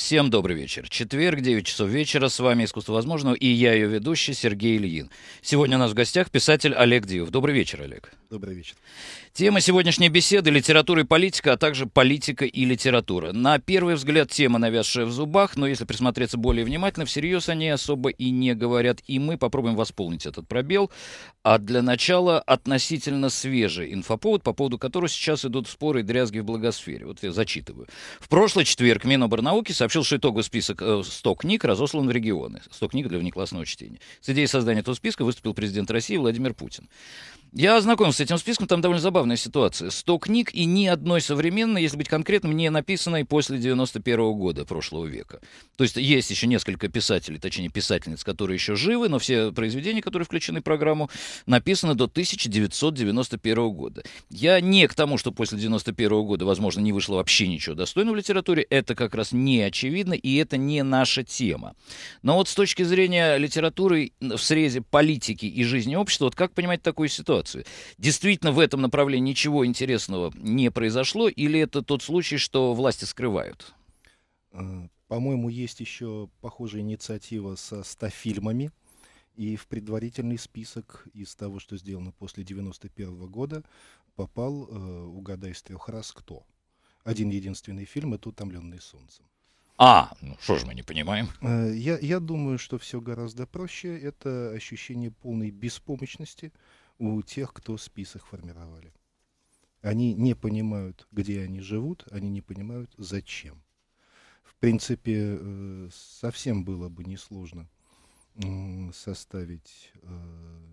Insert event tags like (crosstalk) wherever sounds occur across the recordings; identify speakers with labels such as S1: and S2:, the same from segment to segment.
S1: Всем добрый вечер. Четверг, 9 часов вечера. С вами «Искусство возможного» и я, ее ведущий, Сергей Ильин. Сегодня у нас в гостях писатель Олег Диев. Добрый вечер, Олег. Добрый вечер. Тема сегодняшней беседы – литература и политика, а также политика и литература. На первый взгляд тема, навязшая в зубах, но если присмотреться более внимательно, всерьез они особо и не говорят. И мы попробуем восполнить этот пробел. А для начала относительно свежий инфоповод, по поводу которого сейчас идут споры и дрязги в благосфере. Вот я зачитываю. В прошлый четверг Миноборнауки сообщил сообщил, что итоговый список 100 э, книг разослан в регионы. 100 книг для внеклассного чтения. С идеей создания этого списка выступил президент России Владимир Путин. Я ознакомился с этим списком, там довольно забавная ситуация. сто книг и ни одной современной, если быть конкретным, не написанной после 91 года прошлого века. То есть есть еще несколько писателей, точнее писательниц, которые еще живы, но все произведения, которые включены в программу, написаны до 1991 года. Я не к тому, что после 91 года, возможно, не вышло вообще ничего достойного в литературе, это как раз не очевидно, и это не наша тема. Но вот с точки зрения литературы в срезе политики и жизни общества, вот как понимать такую ситуацию? ситуацию. Действительно, в этом направлении ничего интересного не произошло, или это тот случай, что власти скрывают? Э,
S2: по-моему, есть еще похожая инициатива со 100 фильмами, и в предварительный список из того, что сделано после 1991 года, попал э, «Угадай с трех раз кто». Один единственный фильм — это «Утомленные солнцем».
S1: А, ну что ж мы не понимаем? Э,
S2: я, я думаю, что все гораздо проще. Это ощущение полной беспомощности, у тех, кто список формировали. Они не понимают, где они живут, они не понимают, зачем. В принципе, э, совсем было бы несложно составить, э,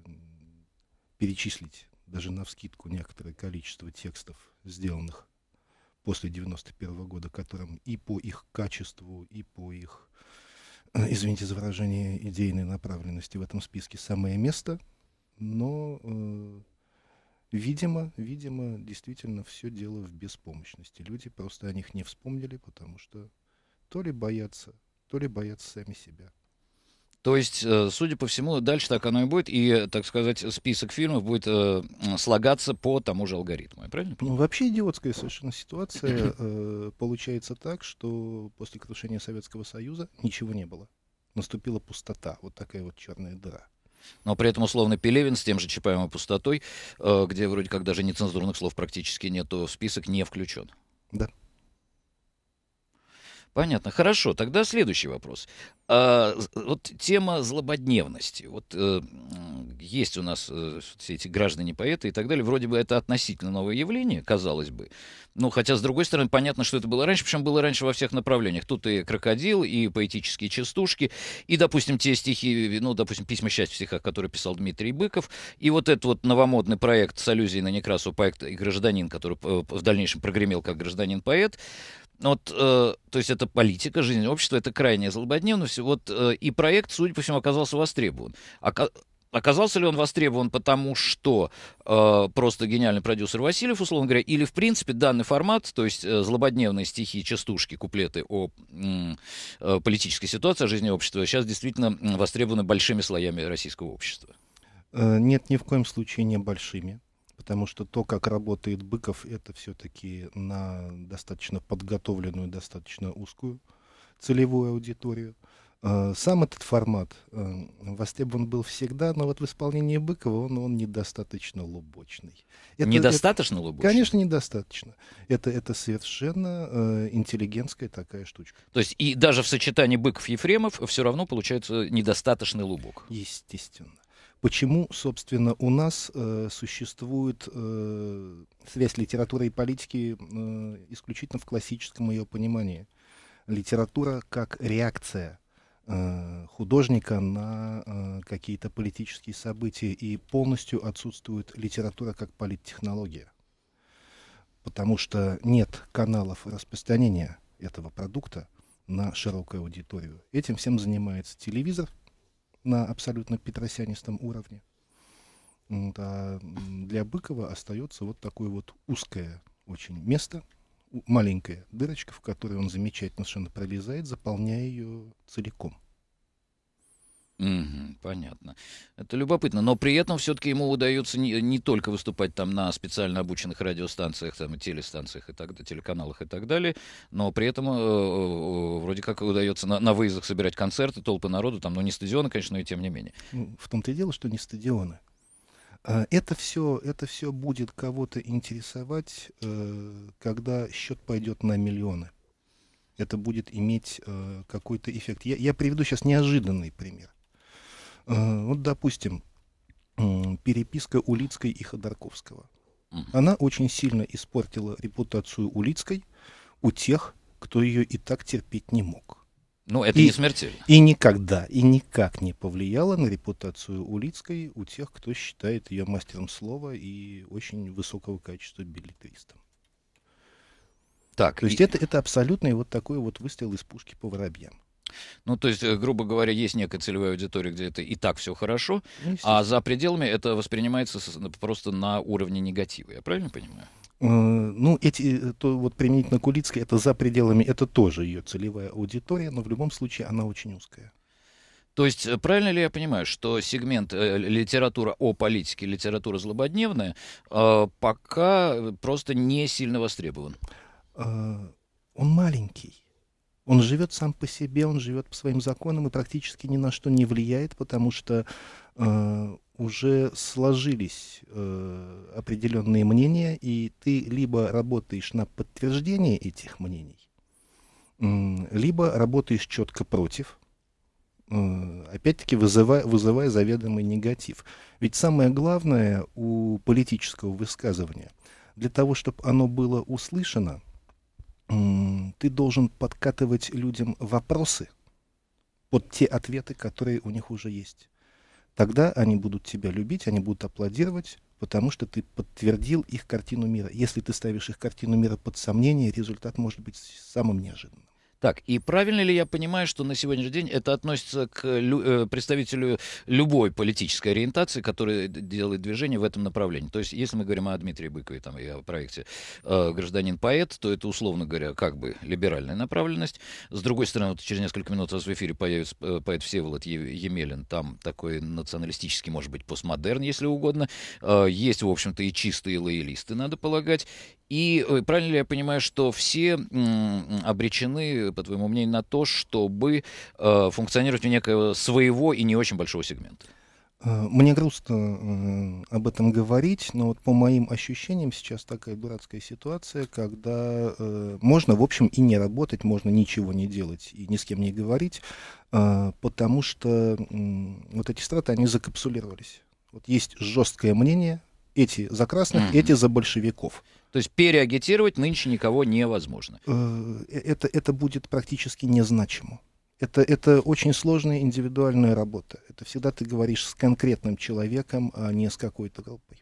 S2: перечислить даже на вскидку некоторое количество текстов, сделанных после 91 года, которым и по их качеству, и по их, э, извините за выражение, идейной направленности в этом списке самое место – но, э, видимо, видимо, действительно все дело в беспомощности. Люди просто о них не вспомнили, потому что то ли боятся, то ли боятся сами себя.
S1: То есть, э, судя по всему, дальше так оно и будет, и, так сказать, список фильмов будет э, слагаться по тому же алгоритму, я правильно
S2: понимаю? Ну, вообще идиотская совершенно ситуация. Э, получается так, что после крушения Советского Союза ничего не было. Наступила пустота, вот такая вот черная дыра.
S1: Но при этом условно Пелевин с тем же чипаемой пустотой, э, где вроде как даже нецензурных слов практически нету, в список не включен. Да. Понятно. Хорошо, тогда следующий вопрос. А, вот тема злободневности. Вот э, есть у нас э, все эти граждане-поэты и так далее. Вроде бы это относительно новое явление, казалось бы. Ну, хотя, с другой стороны, понятно, что это было раньше, причем было раньше во всех направлениях. Тут и крокодил, и поэтические частушки, и, допустим, те стихи, ну, допустим, письма счастья в стихах, которые писал Дмитрий Быков, и вот этот вот новомодный проект с аллюзией на некрасу проект «Гражданин», который э, в дальнейшем прогремел как «Гражданин-поэт», ну, вот, э, то есть это политика, жизнь общества, это крайняя злободневность. Вот, э, и проект, судя по всему, оказался востребован. Ока- Оказался ли он востребован потому, что э, просто гениальный продюсер Васильев, условно говоря, или, в принципе, данный формат, то есть э, злободневные стихи, частушки, куплеты о э, политической ситуации, о жизни общества, сейчас действительно востребованы большими слоями российского общества?
S2: Э, нет, ни в коем случае не большими потому что то, как работает Быков, это все-таки на достаточно подготовленную, достаточно узкую целевую аудиторию. Э, сам этот формат э, востребован был всегда, но вот в исполнении Быкова он, он недостаточно лубочный. Это, недостаточно это, лубочный? Конечно, недостаточно. Это, это совершенно э, интеллигентская такая штучка.
S1: То есть и даже в сочетании Быков-Ефремов все равно получается недостаточный лубок? Естественно.
S2: Почему, собственно, у нас э, существует э, связь литературы и политики э, исключительно в классическом ее понимании? Литература как реакция э, художника на э, какие-то политические события и полностью отсутствует литература как политтехнология. Потому что нет каналов распространения этого продукта на широкую аудиторию. Этим всем занимается телевизор, на абсолютно петросянистом уровне. Вот, а для Быкова остается вот такое вот узкое очень место, маленькая дырочка, в которой он замечательно совершенно пролезает, заполняя ее целиком.
S1: Мгм, понятно. Это любопытно. Но при этом все-таки ему удается не, не только выступать там на специально обученных радиостанциях, там, и телестанциях, и так, далее, телеканалах и так далее, но при этом э, э, вроде как удается на, на выездах собирать концерты, толпы народу, там, ну не стадионы, конечно, но и тем не менее.
S2: Ну, В том-то и дело, что не стадионы. А это все, это все будет кого-то интересовать, э, когда счет пойдет на миллионы. Это будет иметь э, какой-то эффект. Я, я приведу сейчас неожиданный пример. Э, вот, допустим, переписка Улицкой и Ходорковского. Она очень сильно испортила репутацию Улицкой у тех, кто ее и так терпеть не мог.
S1: Ну, это и, не смертельно. И
S2: никогда, и никак не повлияло на репутацию Улицкой у тех, кто считает ее мастером слова и очень высокого качества билетристом. Так, То и... есть это, это абсолютный вот такой вот выстрел из пушки по
S1: воробьям. Ну, то есть, э, грубо говоря, есть некая целевая аудитория, где это и так все хорошо, ну, а за пределами это воспринимается просто на уровне негатива. Я правильно понимаю?
S2: Э, ну, эти, э, то, вот применительно Кулицкой, это за пределами, это тоже ее целевая аудитория, но в любом случае она очень узкая.
S1: То есть, правильно ли я понимаю, что сегмент э, литература о политике, литература злободневная, э, пока просто не сильно востребован?
S2: Э, он маленький. Он живет сам по себе, он живет по своим законам и практически ни на что не влияет, потому что э, уже сложились э, определенные мнения, и ты либо работаешь на подтверждение этих мнений, э, либо работаешь четко против, э, опять-таки вызывая, вызывая заведомый негатив. Ведь самое главное у политического высказывания, для того, чтобы оно было услышано, ты должен подкатывать людям вопросы под те ответы, которые у них уже есть. Тогда они будут тебя любить, они будут аплодировать, потому что ты подтвердил их картину мира. Если ты ставишь их картину мира под сомнение, результат может быть самым неожиданным.
S1: Так, и правильно ли я понимаю, что на сегодняшний день это относится к лю- э, представителю любой политической ориентации, который делает движение в этом направлении? То есть, если мы говорим о Дмитрии Быкове там, и о проекте э, «Гражданин-поэт», то это, условно говоря, как бы либеральная направленность. С другой стороны, вот через несколько минут у нас в эфире появится э, поэт Всеволод е- Емелин. Там такой националистический, может быть, постмодерн, если угодно. Э, есть, в общем-то, и чистые лоялисты, надо полагать. И э, правильно ли я понимаю, что все м- обречены по твоему мнению, на то, чтобы э, функционировать у некого своего и не очень большого сегмента?
S2: Э, мне грустно э, об этом говорить, но вот по моим ощущениям сейчас такая дурацкая ситуация, когда э, можно, в общем, и не работать, можно ничего не делать и ни с кем не говорить, э, потому что э, вот эти страты, они закапсулировались. Вот есть жесткое мнение, эти за красных, mm-hmm. эти за большевиков.
S1: То есть переагитировать нынче никого невозможно.
S2: Э, э, это, это будет практически незначимо. Это, это очень сложная индивидуальная работа. Это всегда ты говоришь с конкретным человеком, а не с какой-то группой.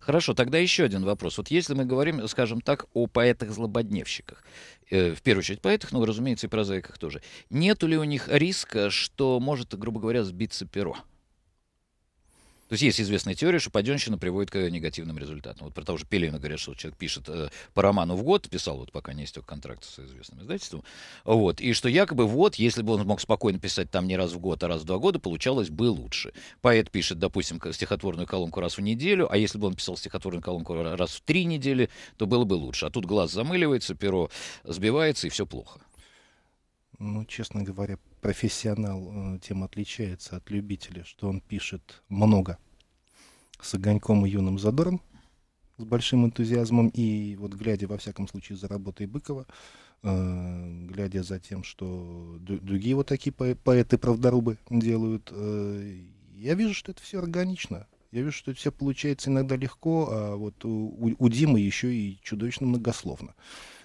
S1: Хорошо, тогда еще один вопрос. Вот если мы говорим, скажем так, о поэтах-злободневщиках, э, в первую очередь поэтах, но, ну, разумеется, и прозаиках тоже, нет ли у них риска, что может, грубо говоря, сбиться перо? То есть есть известная теория, что паденщина приводит к негативным результатам. Вот про того же Пелевина говорят, что человек пишет э, по роману в год, писал вот пока не истек контракт с известным издательством, вот, и что якобы вот, если бы он мог спокойно писать там не раз в год, а раз в два года, получалось бы лучше. Поэт пишет, допустим, стихотворную колонку раз в неделю, а если бы он писал стихотворную колонку раз в три недели, то было бы лучше. А тут глаз замыливается, перо сбивается, и все плохо.
S2: Ну, честно говоря, профессионал э, тем отличается от любителя, что он пишет много с огоньком и юным задором, с большим энтузиазмом. И вот глядя, во всяком случае, за работой Быкова, э, глядя за тем, что другие вот такие по поэты-правдорубы делают, э, я вижу, что это все органично. Я вижу, что это все получается иногда легко, а вот у, у Димы еще и чудовищно многословно.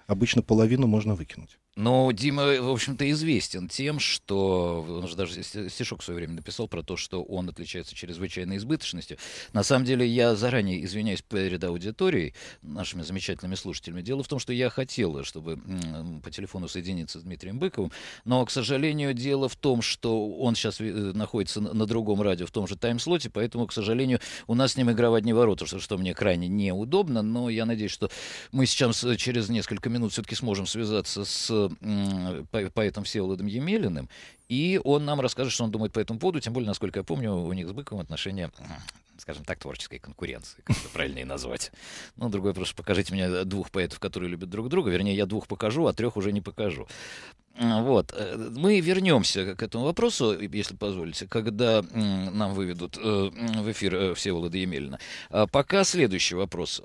S2: Обычно половину можно выкинуть.
S1: Но Дима, в общем-то, известен тем, что... Он же даже стишок в свое время написал про то, что он отличается чрезвычайной избыточностью. На самом деле, я заранее извиняюсь перед аудиторией, нашими замечательными слушателями. Дело в том, что я хотел, чтобы по телефону соединиться с Дмитрием Быковым, но, к сожалению, дело в том, что он сейчас э, находится на другом радио, в том же тайм-слоте, поэтому, к сожалению, у нас с ним игра в одни ворота, что, что мне крайне неудобно, но я надеюсь, что мы сейчас э, через несколько минут все-таки сможем связаться с поэтом Всеволодом Емелиным, и он нам расскажет, что он думает по этому поводу, тем более, насколько я помню, у них с Быковым отношения скажем так, творческой конкуренции, как это правильно и назвать. Ну, другой просто покажите мне двух поэтов, которые любят друг друга. Вернее, я двух покажу, а трех уже не покажу. Вот. Э, мы вернемся к этому вопросу, если позволите, когда нам выведут э, в эфир э, Всеволода Емельна. А пока следующий вопрос.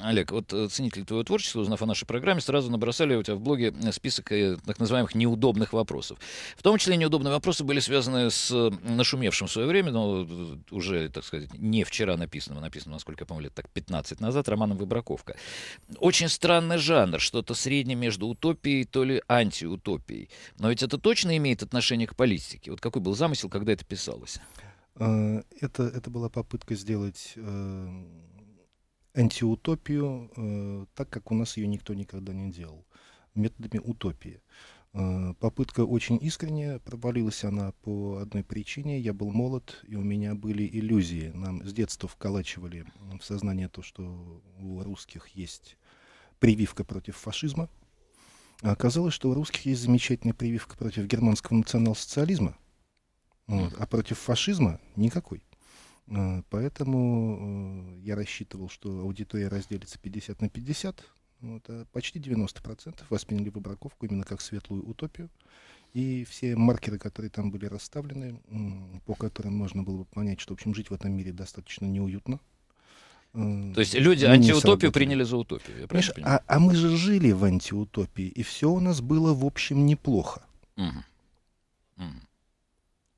S1: Олег, вот э, ценители твоего творчества, узнав о нашей программе, сразу набросали у тебя в блоге э, список э, так называемых неудобных вопросов. В том числе неудобные вопросы были связаны с нашумевшим в свое время, но уже, так сказать, не вчера написанным, а написанным, насколько я помню, лет так 15 назад, романом «Выбраковка». Очень странный жанр, что-то среднее между утопией, то ли антиутопией. Но ведь это точно имеет отношение к политике. Вот какой был замысел, когда это писалось?
S2: Это, это была попытка сделать антиутопию, э, так как у нас ее никто никогда не делал, методами утопии. Э, попытка очень искренняя, провалилась она по одной причине. Я был молод, и у меня были иллюзии. Нам с детства вколачивали в сознание то, что у русских есть прививка против фашизма. А оказалось, что у русских есть замечательная прививка против германского национал-социализма, вот, а против фашизма никакой. А, поэтому э, я рассчитывал, что аудитория разделится 50 на 50. Вот, а почти 90% восприняли выбраковку именно как светлую утопию. И все маркеры, которые там были расставлены, по которым можно было бы понять, что, в общем, жить в этом мире достаточно неуютно. Э, То есть люди антиутопию приняли за утопию, я Понимаешь, А, а мы же жили в антиутопии, и все у нас было, в общем, неплохо.
S1: Угу. Угу.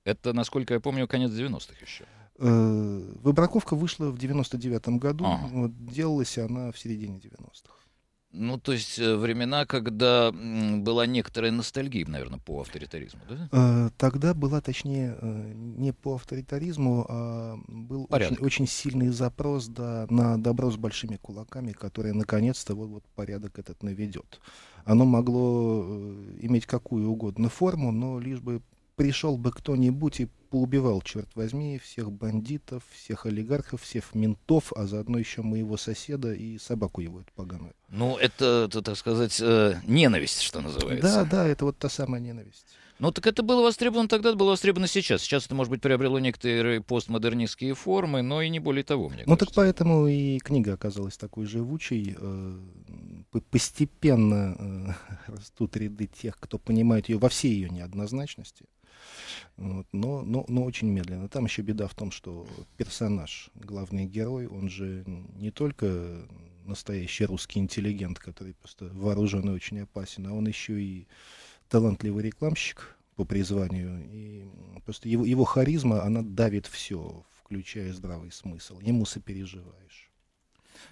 S1: Это, насколько я помню, конец 90-х еще.
S2: Э, выбраковка вышла в 99 году, ага. вот, делалась она в середине 90-х.
S1: Ну, то есть э, времена, когда была некоторая ностальгия, наверное, по авторитаризму, да? Э,
S2: тогда была, точнее, не по авторитаризму, а был очень, очень сильный запрос да, на добро с большими кулаками, которое наконец-то вот, вот порядок этот наведет. Оно могло иметь какую угодно форму, но лишь бы пришел бы кто-нибудь и поубивал, черт возьми, всех бандитов, всех олигархов, всех ментов, а заодно еще моего соседа и собаку его эту поганую.
S1: Ну, это, это, так сказать, э, ненависть, что называется. Да,
S2: да, это вот та самая ненависть.
S1: Ну, так это было востребовано тогда, это было востребовано сейчас. Сейчас это, может быть, приобрело некоторые постмодернистские формы, но и не более того, мне
S2: Ну, кажется. так поэтому и книга оказалась такой живучей. Э, постепенно э, (laughs) растут ряды тех, кто понимает ее во всей ее неоднозначности. Вот, но, но, но очень медленно. Там еще беда в том, что персонаж, главный герой, он же не только настоящий русский интеллигент, который просто вооружен и очень опасен, а он еще и талантливый рекламщик по призванию. И просто его, его харизма, она давит все, включая
S1: здравый смысл. Ему сопереживаешь.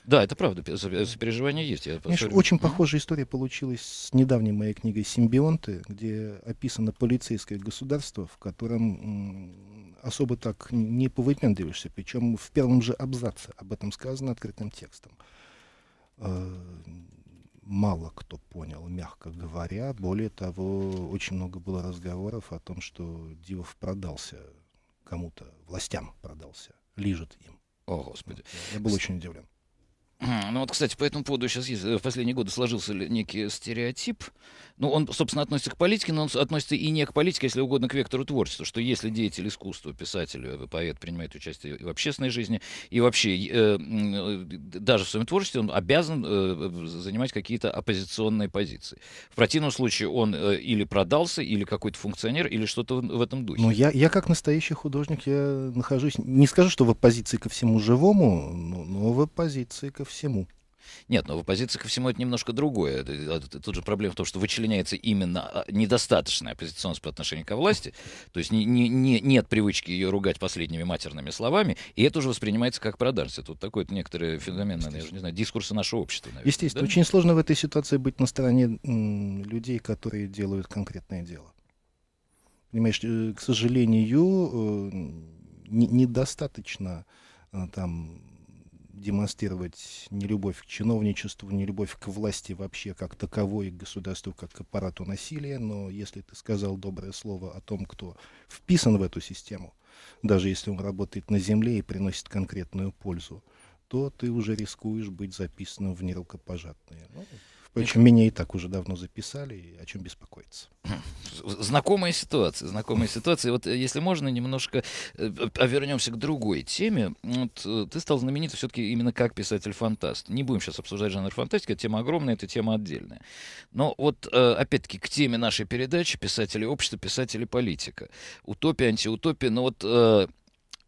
S1: Да, это правда, сопереживание есть. Я Знаешь, посмотрю. очень похожая
S2: история получилась с недавней моей книгой «Симбионты», где описано полицейское государство, в котором особо так не повыпендриваешься, причем в первом же абзаце об этом сказано открытым текстом э, мало кто понял, мягко говоря. Более того, очень много было разговоров о том, что Дивов продался кому-то, властям продался,
S1: лежит им. О, Господи. Я был очень удивлен. Ну вот, кстати, по этому поводу сейчас есть, э, в последние годы сложился некий стереотип. Ну, он, собственно, относится к политике, но он относится и не к политике, а, если угодно, к вектору творчества, что если деятель искусства, писатель, э, поэт принимает участие в общественной жизни, и вообще э, э даже в своем творчестве он обязан э, занимать какие-то оппозиционные позиции. В противном случае он э, или продался, или какой-то функционер, или что-то в, в этом духе. Ну, я,
S2: я как настоящий художник, я нахожусь, не скажу, что в оппозиции ко всему живому, но, но в оппозиции ко всему всему.
S1: Нет, но в оппозиции ко всему это немножко другое. Тут же проблема в том, что вычленяется именно а, недостаточная оппозиционность по отношению ко власти. То есть не, не, не, нет привычки ее ругать последними матерными словами, и это уже воспринимается как продажность. Тут такой некоторый феномен, наверное, я же не знаю, дискурсы нашего общества. Наверное, Естественно, да? очень
S2: сложно в этой ситуации быть на стороне людей, которые делают конкретное дело. Понимаешь, э, к сожалению, э, недостаточно э, там демонстрировать не любовь к чиновничеству, не любовь к власти вообще как таковой, к государству как к аппарату насилия, но если ты сказал доброе слово о том, кто вписан в эту систему, даже если он работает на земле и приносит конкретную пользу, то ты уже рискуешь быть записанным в нерукопожатные. Ну, причем меня и так уже давно записали, о чем беспокоиться.
S1: Знакомая ситуация, знакомая ситуация. Вот э, если можно немножко, э, а вернемся к другой теме. Вот, э, ты стал знаменитым все-таки именно как писатель-фантаст. Не будем сейчас обсуждать жанр фантастика тема огромная, это тема отдельная. Но вот, опять-таки, к теме нашей передачи «Писатели общества, писатели политика». Утопия, антиутопия, но ну вот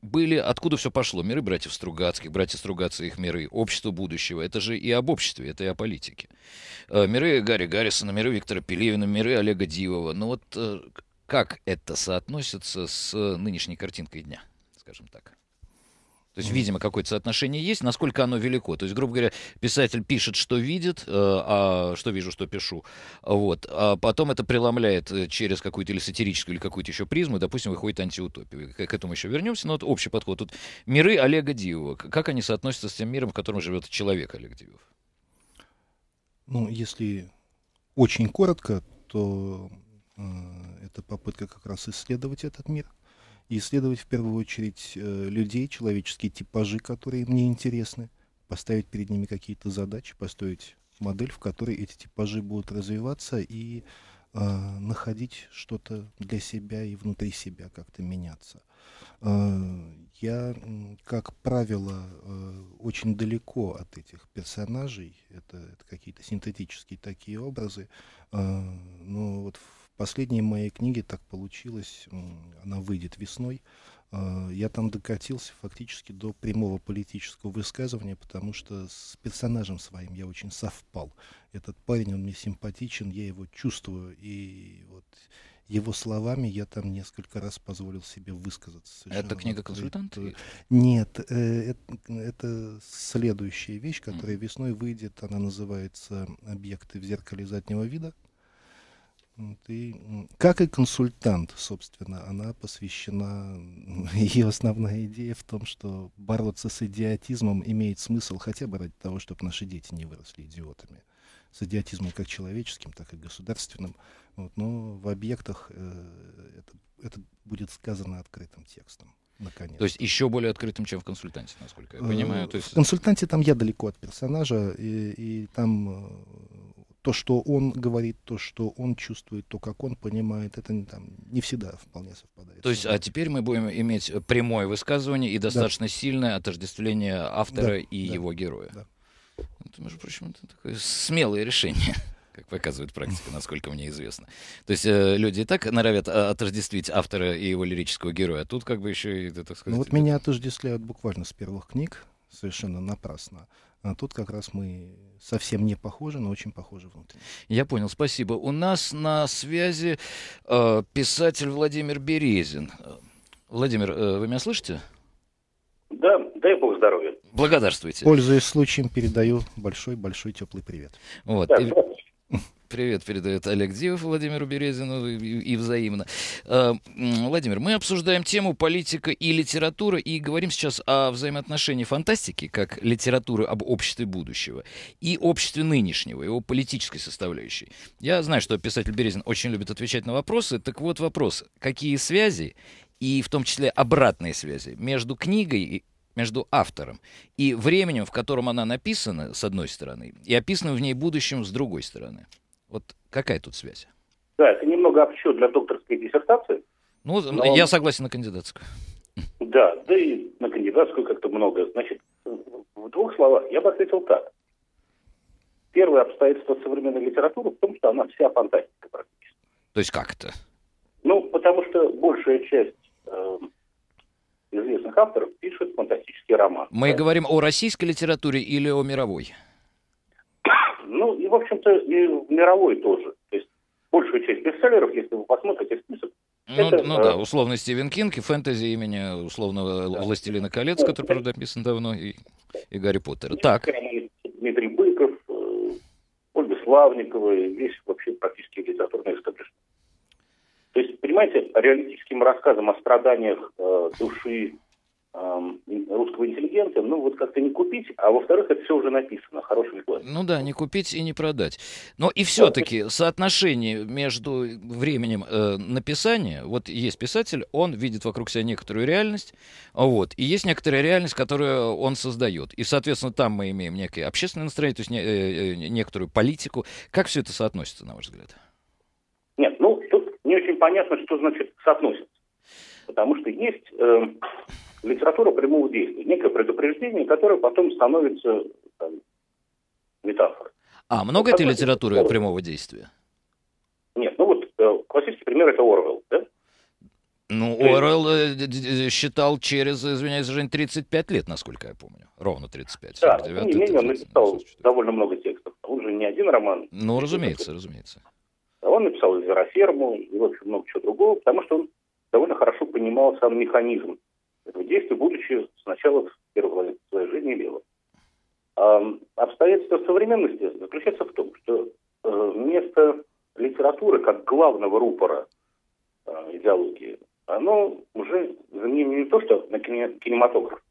S1: были, откуда все пошло, миры братьев Стругацких, братья Стругацкие, их миры, общество будущего, это же и об обществе, это и о политике. Э, миры Гарри Гаррисона, миры Виктора Пелевина, миры Олега Дивова. Ну вот э, как это соотносится с э, нынешней картинкой дня, скажем так? То есть, видимо, какое-то соотношение есть, насколько оно велико. То есть, грубо говоря, писатель пишет, что видит, э, а что вижу, что пишу. Вот. А потом это преломляет э, через какую-то или сатирическую, или какую-то еще призму, и, допустим, выходит антиутопия. К этому еще вернемся, но вот общий подход. Тут миры Олега Дивова. Как они соотносятся с тем миром, в котором живет человек Олег Дивов?
S2: Ну, если очень коротко, то э, это попытка как раз исследовать этот мир – исследовать в первую очередь э, людей, человеческие типажи, которые мне интересны, поставить перед ними какие-то задачи, построить модель, в которой эти типажи будут развиваться и э, находить что-то для себя и внутри себя как-то меняться. Э, я, как правило, э, очень далеко от этих персонажей, это, это какие-то синтетические такие образы, э, но вот в Последней моей книги так получилось, она выйдет весной. А, я там докатился фактически до прямого политического высказывания, потому что с персонажем своим я очень совпал. Этот парень, он мне симпатичен, я его чувствую, и вот его словами я там несколько раз позволил себе высказаться. Совершенно это книга консультанта? Нет, э, это, следующая вещь, которая весной выйдет. Она называется «Объекты в зеркале заднего вида». Ты, как и консультант, собственно, она посвящена, (laughs) ее основная идея в том, что бороться с идиотизмом имеет смысл хотя бы ради того, чтобы наши дети не выросли идиотами. С идиотизмом как человеческим, так и государственным. Вот, но в объектах э, это, это будет сказано открытым текстом наконец. То
S1: есть еще более открытым, чем в консультанте, насколько я э, понимаю. То есть... В
S2: консультанте там я далеко от персонажа, и, и там э, то, что он говорит, то, что он чувствует, то, как он понимает, это не, там, не всегда вполне совпадает.
S1: То есть, а теперь мы будем иметь э, прямое высказывание и достаточно да. сильное отождествление автора да, и да, его героя. Да. Это, между прочим, это такое смелое решение (laughs) как показывает практика, насколько мне известно. То есть э, люди и так норовят э, отождествить автора и его лирического героя, а тут как бы еще и, так сказать... Ну вот
S2: меня отождествляют буквально с первых книг, совершенно напрасно. А тут как раз мы совсем не похоже, но очень похоже внутри.
S1: Я понял, спасибо. У нас на связи э, писатель Владимир Березин. Владимир, э, вы меня слышите? Да,
S3: дай бог здоровья.
S1: Благодарствуйте. Пользуясь
S2: случаем, передаю большой-большой теплый привет.
S1: Вот. Да, и... Привет передает Олег Дивов Владимиру Березину и, и взаимно. А, Владимир, мы обсуждаем тему политика и литература и говорим сейчас о взаимоотношении фантастики как литературы об обществе будущего и обществе нынешнего, его политической составляющей. Я знаю, что писатель Березин очень любит отвечать на вопросы. Так вот вопрос, какие связи и в том числе обратные связи между книгой и между автором и временем, в котором она написана, с одной стороны, и описанным в ней будущим, с другой стороны. Вот какая тут связь?
S3: Да, это немного общо для докторской диссертации. Ну, но... я
S1: согласен на кандидатскую.
S3: Да, да и на кандидатскую как-то много. Значит, в двух словах я бы ответил так. Первое обстоятельство современной литературы в том, что она вся фантастика практически. То есть как это? Ну, потому что большая часть э, известных авторов пишет фантастический роман. Мы да. говорим о
S1: российской литературе или о мировой?
S3: в общем-то, и в мировой тоже. То есть большую часть бестселлеров, если вы посмотрите список, ну, это, ну э, да,
S1: условно Стивен Кинг и фэнтези имени условного да. «Властелина колец», который, правда, написан давно, и, и Гарри Поттер. так.
S3: Дмитрий Быков, э, Ольга Славникова, и весь вообще практически литературный эскадриш. То есть, понимаете, реалистическим рассказом о страданиях э, души, русского интеллигента, ну вот как-то не купить, а во-вторых, это все уже написано, хороший вклад.
S1: Ну да, не купить и не продать. Но и все-таки соотношение между временем э, написания, вот есть писатель, он видит вокруг себя некоторую реальность, вот, и есть некоторая реальность, которую он создает. И, соответственно, там мы имеем некое общественное настроение, то есть не, э, э некоторую политику. Как все это соотносится, на ваш взгляд?
S3: Нет, ну тут не очень понятно, что значит соотносится. Потому что есть... Э, литература прямого действия, некое предупреждение, которое потом становится там, метафорой.
S1: А много этой литературы Орвел. прямого действия?
S3: Нет, ну вот э, классический пример это Орвел,
S1: да? Ну, То э, считал через, извиняюсь, Жень, 35 лет, насколько я помню. Ровно 35. Да, 49, не менее, он
S3: написал довольно много текстов. Он же не один роман.
S1: Ну, разумеется, он разумеется.
S3: Он написал и и, в много чего другого, потому что он довольно хорошо понимал сам механизм это действие, будучи сначала в первой половине своей жизни левым. А обстоятельства современности заключаются в том, что э, вместо литературы как главного рупора э, идеологии, оно уже заменило не то, что на кинематограф,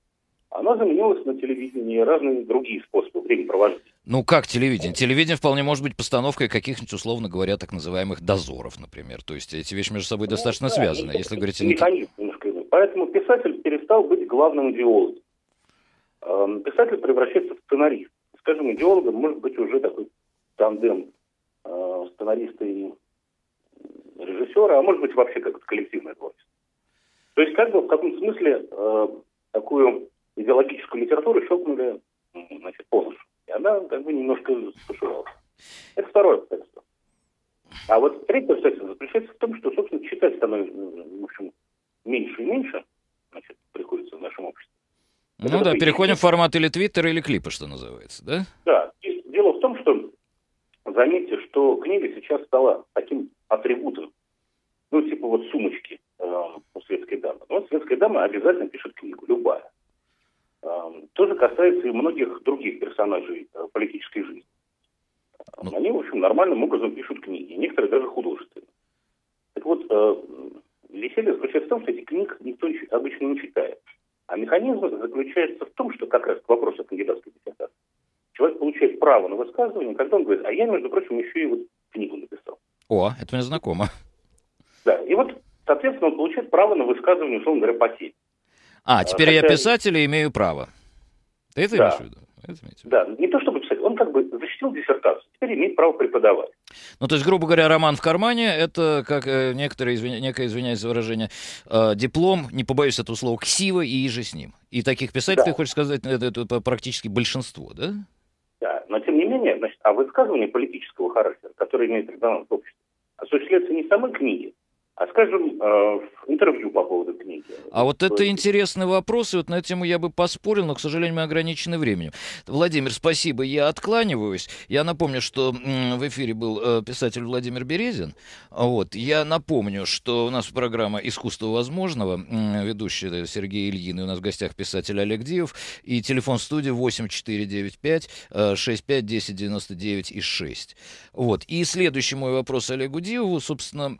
S3: оно заменилось на телевидение и разные другие способы времяпровождения.
S1: Ну как телевидение? Телевидение вполне может быть постановкой каких-нибудь, условно говоря, так называемых дозоров, например. То есть эти вещи между собой ну, достаточно да, связаны, если говорить... Механизм,
S3: Поэтому писатель перестал быть главным идеологом. Эм, писатель превращается в сценарист. Скажем, идеологом может быть уже такой тандем э, сценариста и режиссера, а может быть вообще как-то коллективное творчество. То есть как бы в каком смысле э, такую идеологическую литературу щелкнули значит, полностью, И она как бы немножко стушевалась. Это второе обстоятельство. А вот третье обстоятельство заключается в том, что, собственно, читать становится, в общем, меньше и меньше, значит, приходится в нашем обществе. Ну Это да, переходим в
S1: формат или твиттера, или клипа, что называется, да?
S3: Да. И дело в том, что заметьте, что книга сейчас стала таким атрибутом, ну, типа вот сумочки э, у светской дамы. Но ну, вот светская дама обязательно пишет книгу, любая. Э, тоже касается и многих других персонажей э, политической жизни. Ну... Они, в общем, нормальным образом пишут книги, некоторые даже художественные. Так вот, э, Веселье заключается в том, что эти книги никто обычно не читает. А механизм заключается в том, что как раз к вопросу о кандидатской диссертации человек получает право на высказывание, когда он говорит, а я, между прочим, еще и вот книгу написал.
S1: О, это мне знакомо.
S3: Да, и вот, соответственно, он получает право на высказывание, условно говоря, по теме.
S1: А, теперь а, Хотя... я писатель и имею право. Ты это да. имеешь в
S3: виду? Это имеешь в виду? Да, не то чтобы защитил диссертацию, теперь имеет право преподавать.
S1: Ну, то есть, грубо говоря, роман в кармане – это, как э, некоторые, извиня, некое, извиняюсь за выражение, э, диплом, не побоюсь этого слова, ксива и иже с ним. И таких писателей, да. ты хочешь сказать, э, это, это практически большинство,
S3: да? Да, но тем не менее, значит, а высказывание политического характера, которое имеет резонанс в обществе, осуществляется не самой книги, а скажем, э, интервью по поводу книги. А вот это
S1: интересный вопрос, и вот на эту тему я бы поспорил, но, к сожалению, мы ограничены временем. Владимир, спасибо, я откланиваюсь. Я напомню, что в эфире был э, писатель Владимир Березин. Вот. Я напомню, что у нас программа «Искусство возможного», ведущий Сергей Ильин, и у нас в гостях писатель Олег Диев, и телефон студии 8495-6510-99 э, и 6. Вот. И следующий мой вопрос Олегу Диеву, собственно,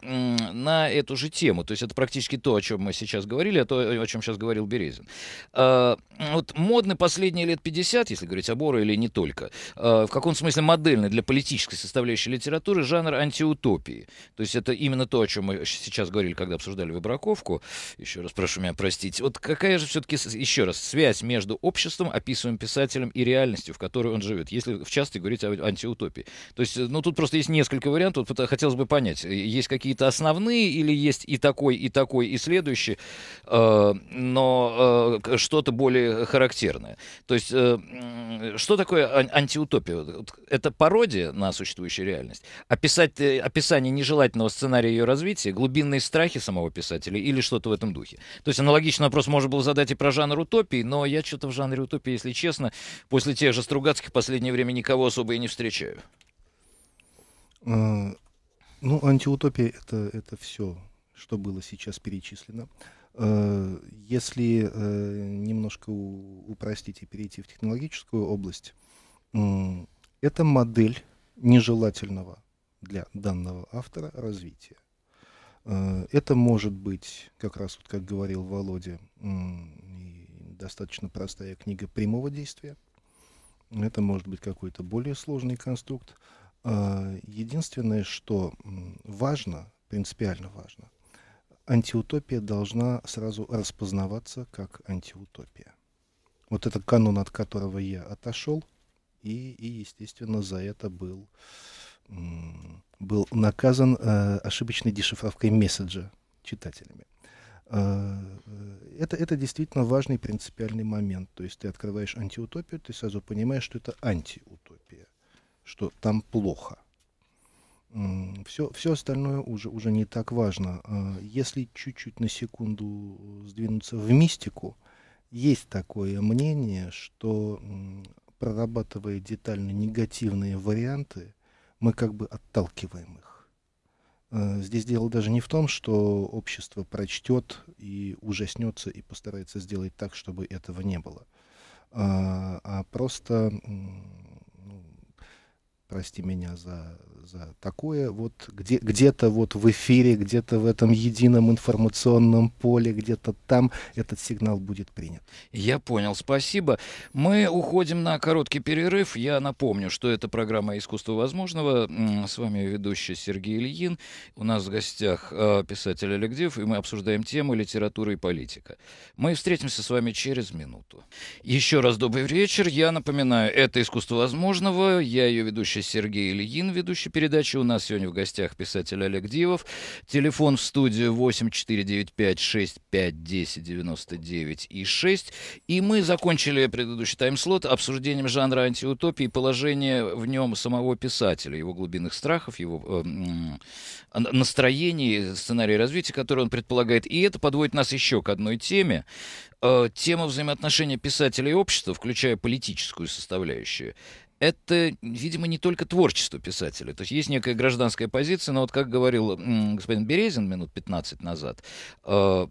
S1: на эту же тему. То есть это практически то, о чем мы сейчас говорили, а то, э, о чем сейчас говорил Березин. Э, вот модны последние лет 50, если говорить о Оро или не только, э, в каком смысле модельный для политической составляющей литературы жанр антиутопии. То есть это именно то, о чем мы сейчас говорили, когда обсуждали выбраковку. Еще раз прошу меня простить. Вот какая же все-таки, еще раз, связь между обществом, описываемым писателем, и реальностью, в которой он живет, если в частности говорить о антиутопии. То есть, э, ну, тут просто есть несколько вариантов, э, хотелось бы понять, есть какие-то основные или есть и такой, и такой, и следующий, э, но э, что-то более характерное. То есть, э, что такое ан- антиутопия? Это пародия на существующую реальность? Описать, э, описание нежелательного сценария ее развития, глубинные страхи самого писателя или что-то в этом духе? То есть, аналогичный вопрос можно было задать и про жанр утопии, но я что-то в жанре утопии, если честно, после тех же Стругацких в последнее время никого особо и не встречаю.
S2: Э, ну, антиутопия это, это все, что было сейчас перечислено. Э, если э, немножко упростить и перейти в технологическую область, это модель нежелательного для данного автора развития. Э, это может быть, как раз вот как говорил Володя, достаточно простая книга прямого действия. Это может быть какой-то более сложный конструкт. А, единственное, что важно, принципиально важно, антиутопия должна сразу распознаваться как антиутопия. Вот это канон, от которого я отошел, и, и естественно, за это был, был наказан э, ошибочной дешифровкой месседжа читателями. А, это, это действительно важный принципиальный момент. То есть ты открываешь антиутопию, ты сразу понимаешь, что это антиутопия что там плохо. Все, все остальное уже, уже не так важно. А, если чуть-чуть на секунду сдвинуться в мистику, есть такое мнение, что прорабатывая детально негативные варианты, мы как бы отталкиваем их. А, здесь дело даже не в том, что общество прочтет и ужаснется и постарается сделать так, чтобы этого не было, а, а просто прости меня за, за такое, вот где, где-то вот в эфире, где-то в этом едином информационном поле, где-то там этот сигнал будет принят.
S1: Я понял, спасибо. Мы уходим на короткий перерыв. Я напомню, что это программа «Искусство возможного». С вами ведущий Сергей Ильин. У нас в гостях э, писатель Олег Дев, и мы обсуждаем тему литературы и политика. Мы встретимся с вами через минуту. Еще раз добрый вечер. Я напоминаю, это «Искусство возможного». Я ее ведущий Сергей Ильин, ведущий передачи. У нас сегодня в гостях писатель Олег Дивов. Телефон в студию 8495 6510 и 6. И мы закончили предыдущий тайм-слот обсуждением жанра антиутопии и положения в нем самого писателя, его глубинных страхов, его э, настроений, сценарий развития, который он предполагает. И это подводит нас еще к одной теме. Э, тема взаимоотношения писателя и общества, включая политическую составляющую это, видимо, не только творчество писателя. То есть есть некая гражданская позиция, но вот как говорил господин Березин минут 15 назад, э,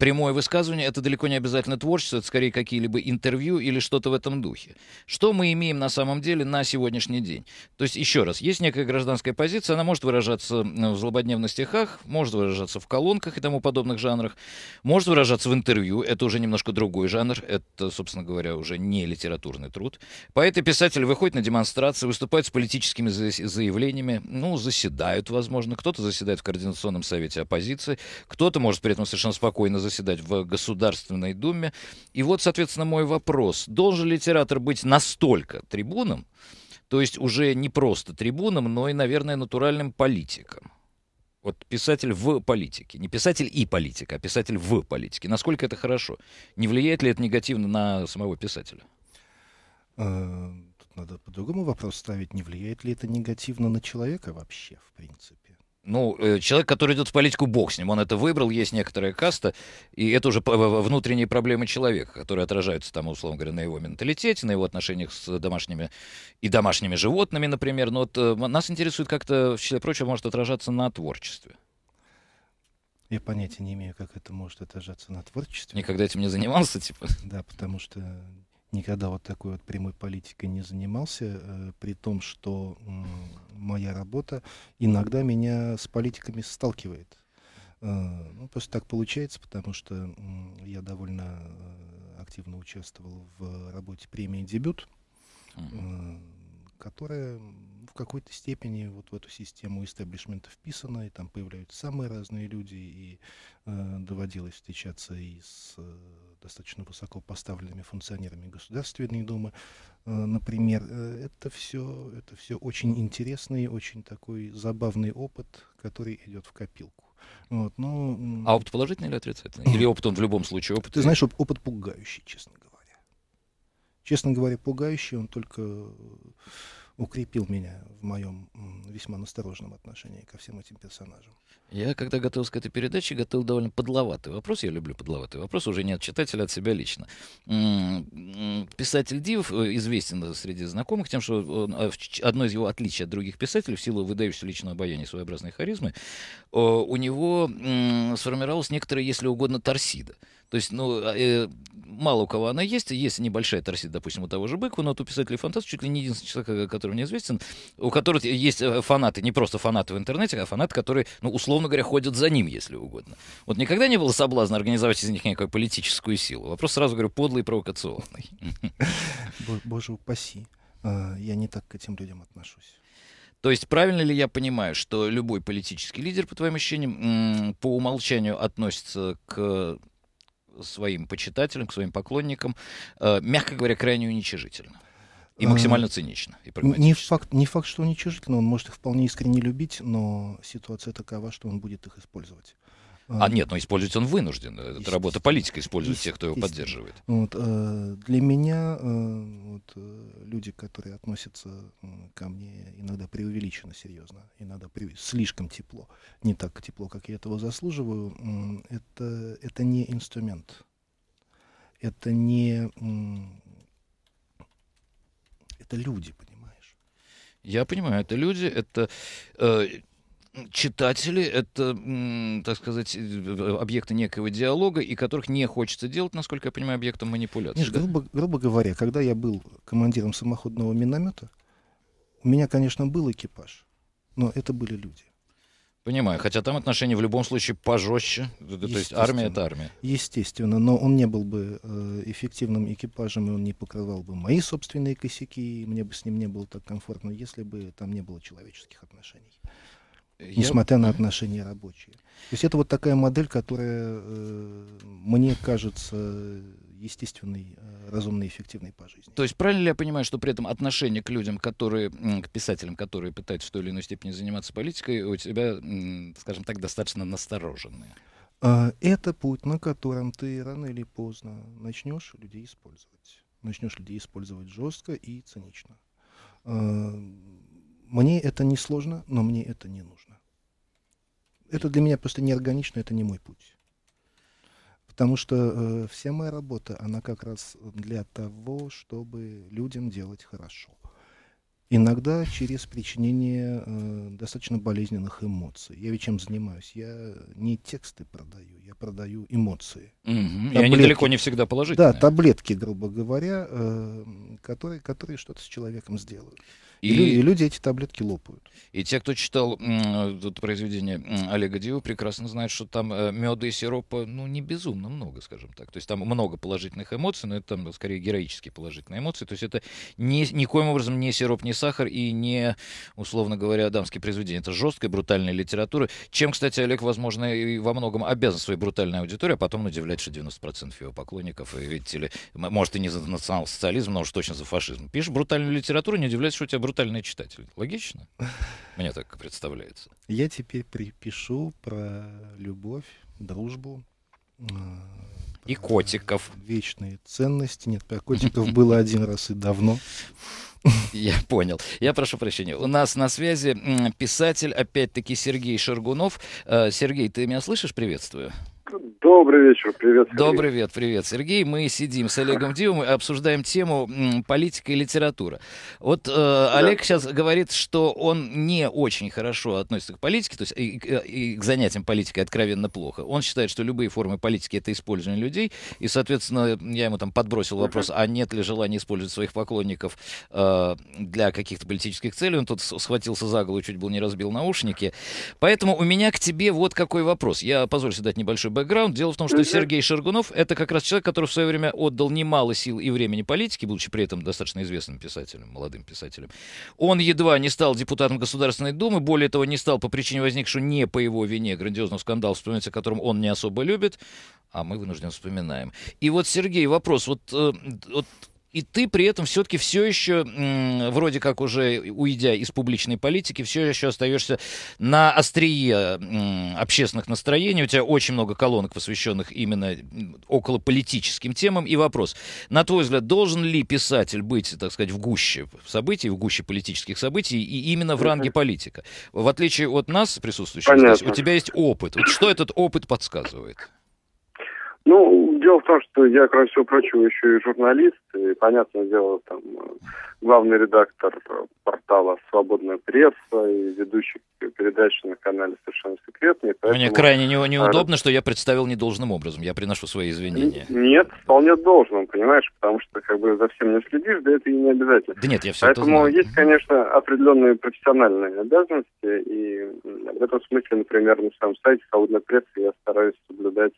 S1: прямое высказывание — это далеко не обязательно творчество, это скорее какие-либо интервью или что-то в этом духе. Что мы имеем на самом деле на сегодняшний день? То есть, еще раз, есть некая гражданская позиция, она может выражаться в злободневных стихах, может выражаться в колонках и тому подобных жанрах, может выражаться в интервью, это уже немножко другой жанр, это, собственно говоря, уже не литературный труд. Поэты и писатели выходят выходят на демонстрации, выступают с политическими заявлениями, ну, заседают, возможно. Кто-то заседает в Координационном совете оппозиции, кто-то может при этом совершенно спокойно заседать в Государственной Думе. И вот, соответственно, мой вопрос. Должен литератор быть настолько трибуном, то есть уже не просто трибуном, но и, наверное, натуральным политиком? Вот писатель в политике. Не писатель и политика, а писатель в политике. Насколько это хорошо? Не влияет ли это негативно на самого писателя?
S2: Э, надо по-другому вопрос ставить, не влияет ли это негативно на человека вообще, в
S1: принципе. Ну, э, человек, который идет в политику, бог с ним. Он это выбрал, есть некоторая каста, и это уже внутренние проблемы человека, которые отражаются там, условно говоря, на его менталитете, на его отношениях с домашними и домашними животными, например. Но вот э, нас интересует как-то, в числе прочего, может отражаться на творчестве.
S2: Я понятия не имею, как это может отражаться на творчестве. Никогда этим не занимался, типа? Да, потому что никогда вот такой вот прямой политикой не занимался, э, при том, что э, моя работа иногда меня с политиками сталкивает. Э, ну, просто так получается, потому что э, я довольно э, активно участвовал в работе премии «Дебют», э, которая в какой-то степени вот в эту систему истеблишмента вписана, и там появляются самые разные люди, и э, доводилось встречаться и с э, достаточно высоко поставленными функционерами Государственной Думы, э, например. Э, это все, это все очень интересный, очень такой забавный опыт, который идет в копилку. Вот, но... А опыт положительный или отрицательный?
S1: Или опыт он в любом случае опыт? Ты знаешь, опыт пугающий, честно говоря.
S2: Честно говоря, пугающий, он только укрепил меня в моем весьма настороженном отношении ко всем этим персонажам.
S1: Я, когда готовился к этой передаче, готовил довольно подловатый вопрос. Я люблю подловатый вопрос, уже не от читателя, а от себя лично. Писатель Див э, известен среди знакомых тем, что он, э, одно из его отличий от других писателей, в силу выдающегося личного обаяния и своеобразной харизмы, э, у него сформировалась некоторая, если угодно, торсида. То есть, ну, а, э, мало у кого она есть. Есть небольшая торсит, допустим, у того же Быкова, но тот писатель фантаст чуть ли не единственный человек, э, который мне известен, у которого есть э, фанаты, не просто фанаты в интернете, а фанаты, которые, ну, условно говоря, ходят за ним, если угодно. Вот никогда не было соблазна организовать из них некую политическую силу. Вопрос, сразу говорю, подлый и провокационный.
S2: Боже упаси. А, я не так к этим людям отношусь.
S1: То есть правильно ли я понимаю, что любой политический лидер, по твоим ощущениям, по умолчанию относится к своим почитателям, к своим поклонникам, э, мягко говоря, крайне уничижительно. И э, максимально цинично и не
S2: факт, не факт, что уничижительно, он может их вполне искренне любить, но ситуация такова, что он будет их использовать. А нет,
S1: но использовать он вынужден. Э, это работа политика использует тех, кто его поддерживает.
S2: Вот, э, для меня э, вот, люди, которые относятся ко мне иногда преувеличенно серьезно, иногда при... слишком тепло, не так тепло, как я этого заслуживаю, это, это не инструмент. Это не...
S1: Это люди, понимаешь? Я понимаю, это люди, это э, читатели — это, так сказать, объекты некого диалога, и которых не хочется делать, насколько я понимаю, объектом манипуляции. Нет, да? грубо,
S2: грубо говоря, когда я был командиром самоходного миномета, у меня, конечно, был экипаж, но это были люди.
S1: Понимаю, хотя там отношения в любом случае пожестче, то есть армия — это армия.
S2: Естественно, но он не был бы э, эффективным экипажем, и он не покрывал бы мои собственные косяки, и мне бы с ним не было так комфортно, если бы там не было человеческих отношений несмотря Я... на отношения рабочие. То есть это вот такая модель, которая, э, мне кажется, естественной, э, разумной,
S1: эффективной по жизни. То есть правильно ли я понимаю, что при этом отношение к людям, которые, к писателям, которые пытаются в той или иной степени заниматься политикой, у тебя, скажем так, достаточно настороженные?
S2: А, это путь, на котором ты рано или поздно начнешь людей использовать. Начнешь людей использовать жестко и цинично. А, мне это не сложно, но мне это не нужно это для меня просто неорганично, это не мой путь. Потому что э, вся моя работа, она как раз для того, чтобы людям делать хорошо. Иногда через причинение э, достаточно болезненных эмоций. Я ведь чем занимаюсь? Я не тексты продаю, я продаю эмоции. mm и они далеко не всегда положительные. Да, таблетки, грубо говоря, э, которые, которые что-то с человеком сделают. И, и, люди, и люди эти таблетки лопают.
S1: И те, кто читал тут произведение Олега Дива, прекрасно знают, что там э, меда и сиропа, ну, не безумно много, скажем так. То есть там много положительных эмоций, но это там скорее героические положительные эмоции. То есть это ни, никоим образом не сироп, не сахар и не, условно говоря, дамские произведения. Это жесткая, брутальная литература. Чем, кстати, Олег, возможно, и во многом обязан своей брутальной аудитории, а потом удивляет, что 90% его поклонников, и, видите ли, может, и не за национал-социализм, но уж точно за фашизм. Пишешь брутальную литературу, не удивляйся, что у тебя брутальный читатель. Логично? Мне так представляется.
S2: Я теперь припишу про любовь, дружбу.
S1: Э, и котиков. Вечные
S2: ценности. Нет, про котиков было один раз и давно. Я понял.
S1: Я прошу прощения. У нас на связи писатель, опять-таки, Сергей Шаргунов. Э, Сергей, ты меня слышишь? Приветствую.
S4: Добрый вечер, привет.
S1: Сергей. Добрый вечер, привет, Сергей. Мы сидим с Олегом Дивом и обсуждаем тему политика и литература. Вот э, да. Олег сейчас говорит, что он не очень хорошо относится к политике, то есть и, и, к занятиям политикой откровенно плохо. Он считает, что любые формы политики это использование людей, и, соответственно, я ему там подбросил вопрос, uh-huh. а нет ли желания использовать своих поклонников э, для каких-то политических целей. Он тут схватился за голову, чуть было не разбил наушники. Поэтому у меня к тебе вот какой вопрос. Я позволю себе дать небольшой бэкграунд. Дело в том, что Сергей Шаргунов — это как раз человек, который в свое время отдал немало сил и времени политике, будучи при этом достаточно известным писателем, молодым писателем. Он едва не стал депутатом Государственной Думы, более того, не стал по причине возникшего не по его вине грандиозного скандала, вспоминать о котором он не особо любит, а мы вынуждены вспоминаем. И вот, Сергей, вопрос. Вот, э, вот и ты при этом все-таки все еще, вроде как уже уйдя из публичной политики, все еще остаешься на острие общественных настроений. У тебя очень много колонок, посвященных именно около политическим темам. И вопрос, на твой взгляд, должен ли писатель быть, так сказать, в гуще событий, в гуще политических событий и именно в ранге политика? В отличие от нас, присутствующих, здесь, у тебя есть опыт. Вот что этот опыт подсказывает?
S4: Ну, дело в том, что я, кроме всего прочего, еще и журналист, и, понятное дело, там, главный редактор портала «Свободная пресса» и ведущий передачи на канале «Совершенно секретный». Поэтому... Мне крайне не, э, неудобно,
S1: что я представил недолжным образом, я приношу свои извинения.
S4: Нет, вполне должным, понимаешь, потому что, как бы, за всем не следишь, да это и не обязательно. Да нет, я все Поэтому это знаю. есть, конечно, определенные профессиональные обязанности, и в этом смысле, например, на самом сайте «Свободная пресса» я стараюсь соблюдать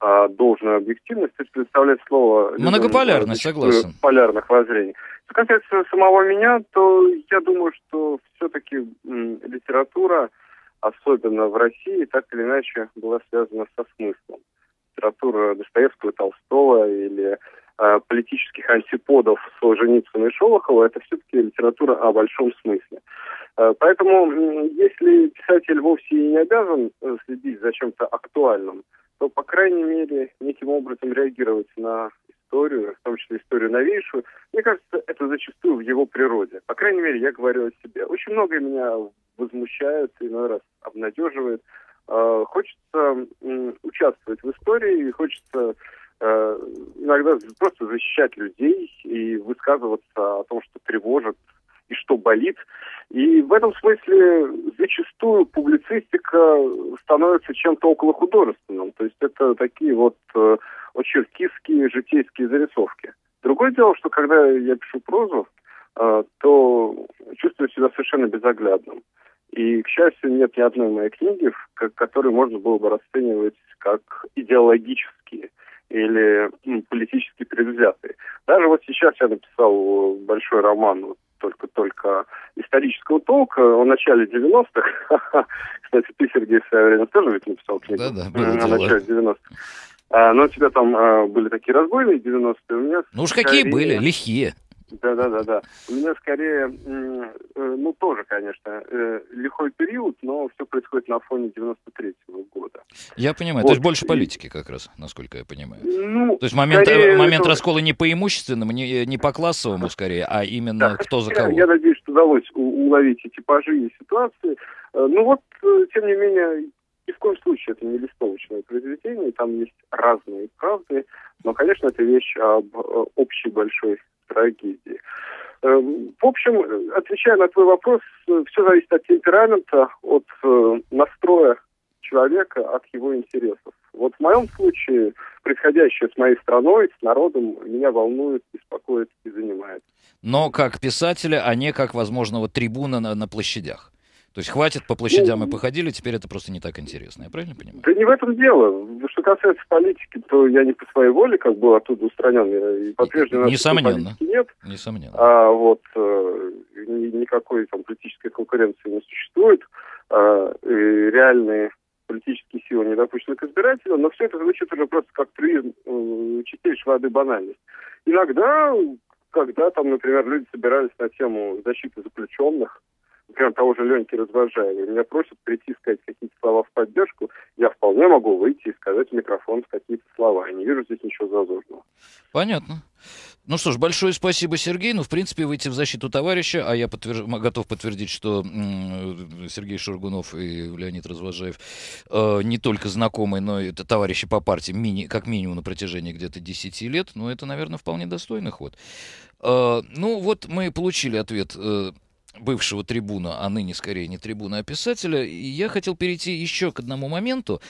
S4: а, должную объективность, то есть предоставлять слово... Многополярность, согласен. Полярных воззрений. Что касается самого меня, то я думаю, что все-таки литература, особенно в России, так или иначе была связана со смыслом. Литература Достоевского, Толстого или а, политических антиподов Солженицына и Шолохова, это все-таки литература о большом смысле. А, поэтому, если писатель вовсе и не обязан э, следить за чем-то актуальным, то, по крайней мере, неким образом реагировать на историю, в том числе историю новейшую, мне кажется, это зачастую в его природе. По крайней мере, я говорю о себе. Очень многое меня возмущает, иной раз обнадеживает. А, хочется участвовать в истории, и хочется э, иногда просто защищать людей и высказываться о том, что тревожит и что болит. И в этом смысле зачастую публицистика становится чем-то около художественным. То есть это такие вот э, киские житейские зарисовки. Другое дело, что когда я пишу прозу, э, то чувствую себя совершенно безоглядным. И, к счастью, нет ни одной моей книги, которую можно было бы расценивать как идеологические или политически предвзятые. Даже вот сейчас я написал большой роман только-только исторического толка о начале 90-х. (laughs) Кстати, ты, Сергей, в свое время тоже ведь написал книгу да, да, было о начале 90-х. А, но ну, у тебя там а, были такие разбойные 90-е, у меня... Ну уж какие были, лихие. Да, да, да, да. У меня скорее, э, ну тоже, конечно, э, лихой период, но все происходит на фоне 93-го года.
S1: Я понимаю, вот. то есть больше политики как раз, насколько я понимаю.
S4: Ну, то есть момент, э, момент это...
S1: раскола не по имущественному, не, не по классовому скорее, а именно да, кто за кого. Я, я
S4: надеюсь, что удалось уловить эти типажи ситуации. Ну вот, тем не менее, ни в коем случае это не листовочное произведение, там есть разные правды, но, конечно, это вещь об общей большой трагедии. Эм, в общем, отвечая на твой вопрос, э, все зависит от темперамента, от э, настроя человека, от его интересов. Вот в моем случае происходящее с моей страной, с народом меня волнует, беспокоит и занимает.
S1: Но как писателя, а не как, возможного трибуна на, на площадях. То есть хватит, по площадям ну, и походили, теперь это просто не так интересно. Я правильно
S4: понимаю? Да не в этом дело. Что касается политики, то я не по своей воле как был оттуда устранен. И по-прежнему Несомненно. нет. Несомненно. А вот э, никакой там политической конкуренции не существует. Э, реальные политические силы не допущены к избирателям, но все это звучит уже просто как туризм э, чистейшей воды банальность. Иногда, когда там, например, люди собирались на тему защиты заключенных, например, того же Леньки Развожаева, меня просят прийти сказать какие-то слова в поддержку, я вполне могу выйти и сказать в микрофон какие-то слова. Я не вижу здесь ничего зазорного.
S1: Понятно. Ну что ж, большое спасибо, Сергей. Ну, в принципе, выйти в защиту товарища, а я подтверж... готов подтвердить, что Сергей Шургунов и Леонид Развожаев э, не только знакомые, но и это товарищи по партии, мини... как минимум на протяжении где-то 10 лет. Но ну, это, наверное, вполне достойный ход. Э, ну, вот мы получили ответ э, бывшего трибуна, а ныне скорее не трибуна, а писателя. И я хотел перейти еще к одному моменту,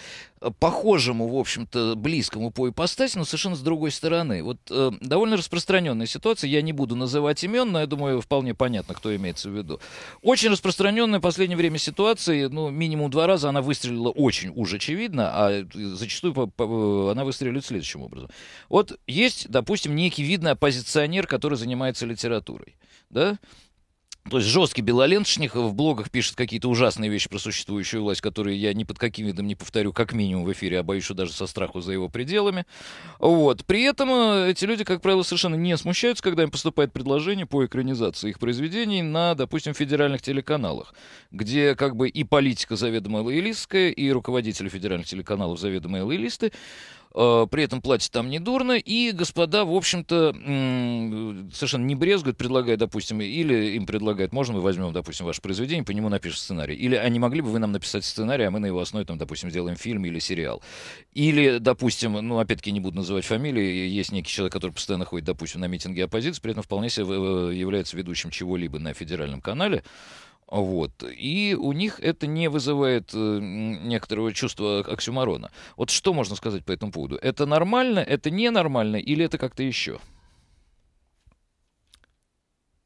S1: э, похожему, в общем-то, близкому по ипостаси, но совершенно с другой стороны. Вот э, довольно распространенная ситуация, я не буду называть имен, но я думаю, вполне понятно, кто имеется в виду. Очень распространенная в последнее время ситуация, ну, минимум два раза она выстрелила очень уж очевидно, а зачастую по, по, э, она выстрелит следующим образом. Вот есть, допустим, некий видный оппозиционер, который занимается литературой, да, то есть жесткий белоленточник в блогах пишет какие-то ужасные вещи про существующую власть, которые я ни под каким видом не повторю, как минимум в эфире, а боюсь, что даже со страху за его пределами. Вот. При этом э, эти люди, как правило, совершенно не смущаются, когда им поступает предложение по экранизации их произведений на, допустим, федеральных телеканалах, где как бы и политика заведомо лоялистская, и руководители федеральных телеканалов заведомо лоялисты. Э, при этом платят там недурно, и господа, в общем-то, совершенно не брезгуют, предлагая, допустим, или им предлагают, можно мы возьмем, допустим, ваше произведение, по нему напишем сценарий, или, а могли бы вы нам написать сценарий, а мы на его основе, там, допустим, сделаем фильм или сериал. Или, допустим, ну, опять-таки не буду называть фамилии, есть некий человек, который постоянно ходит, допустим, на митинги оппозиции, при этом вполне себе э, является ведущим чего-либо на федеральном канале, вот. И у них это не вызывает э, некоторого чувства оксюморона. Вот что можно сказать по этому поводу? Это нормально, это ненормально или это как-то еще?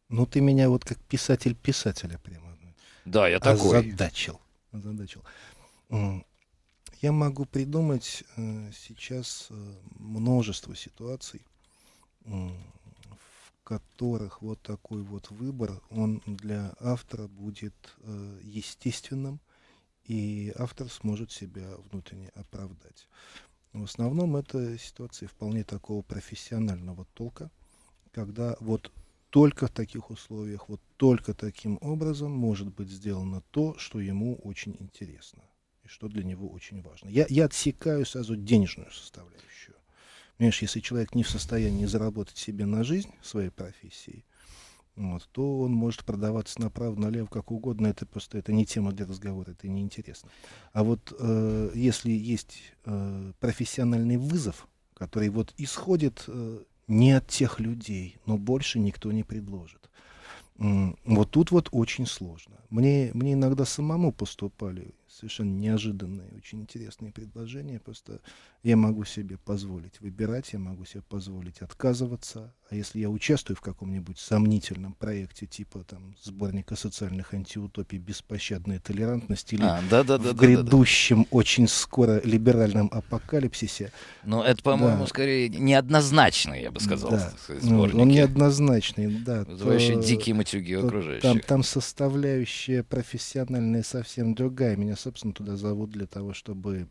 S2: Ну, ты меня вот как писатель писателя прямо э,
S1: да, я такой. озадачил.
S2: озадачил. Я могу придумать э, сейчас множество ситуаций, которых вот такой вот выбор, он для автора будет э, естественным, и автор сможет себя внутренне оправдать. В основном это ситуации вполне такого профессионального толка, когда вот только в таких условиях, вот только таким образом может быть сделано то, что ему очень интересно и что для него очень важно. Я, я отсекаю сразу денежную составляющую. Понимаешь, если человек не в состоянии заработать себе на жизнь своей профессией, вот, то он может продаваться направо-налево как угодно. Это просто это не тема для разговора, это неинтересно. А вот э, если есть э, профессиональный вызов, который вот исходит э, не от тех людей, но больше никто не предложит. вот тут вот очень сложно. Мне, мне иногда самому поступали совершенно неожиданные, очень интересные предложения. Просто я могу себе позволить выбирать, я могу себе позволить отказываться. А если я участвую в каком-нибудь сомнительном проекте типа там сборника социальных антиутопий
S1: «Беспощадная толерантность» или а, да, да, да, в грядущем
S2: да, да. очень скоро либеральном
S1: апокалипсисе. Ну, это, по-моему, да. скорее неоднозначный, я бы сказал, да. сказать, Ну, он
S2: неоднозначный, да. Это вообще дикие матюги окружающих. Там, там составляющая профессиональная совсем другая. Меня, собственно, туда зовут для того, чтобы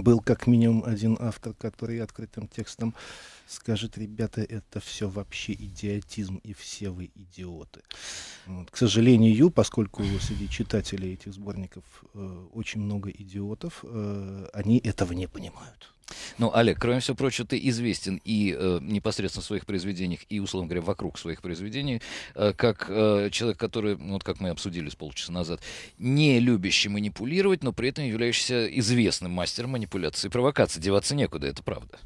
S2: был как минимум один автор, который открытым текстом скажет, ребята, это все вообще идиотизм, и все вы идиоты. Вот. К сожалению, поскольку среди читателей этих сборников э, очень много идиотов, э, они этого не понимают.
S1: Ну, Олег, кроме всего прочего, ты известен и э, непосредственно в своих произведениях, и, условно говоря, вокруг своих произведений, э, как э, человек, который, ну, вот как мы обсудили с полчаса назад, не любящий манипулировать, но при этом являющийся известным мастером манипуляции и провокации. Деваться некуда, это правда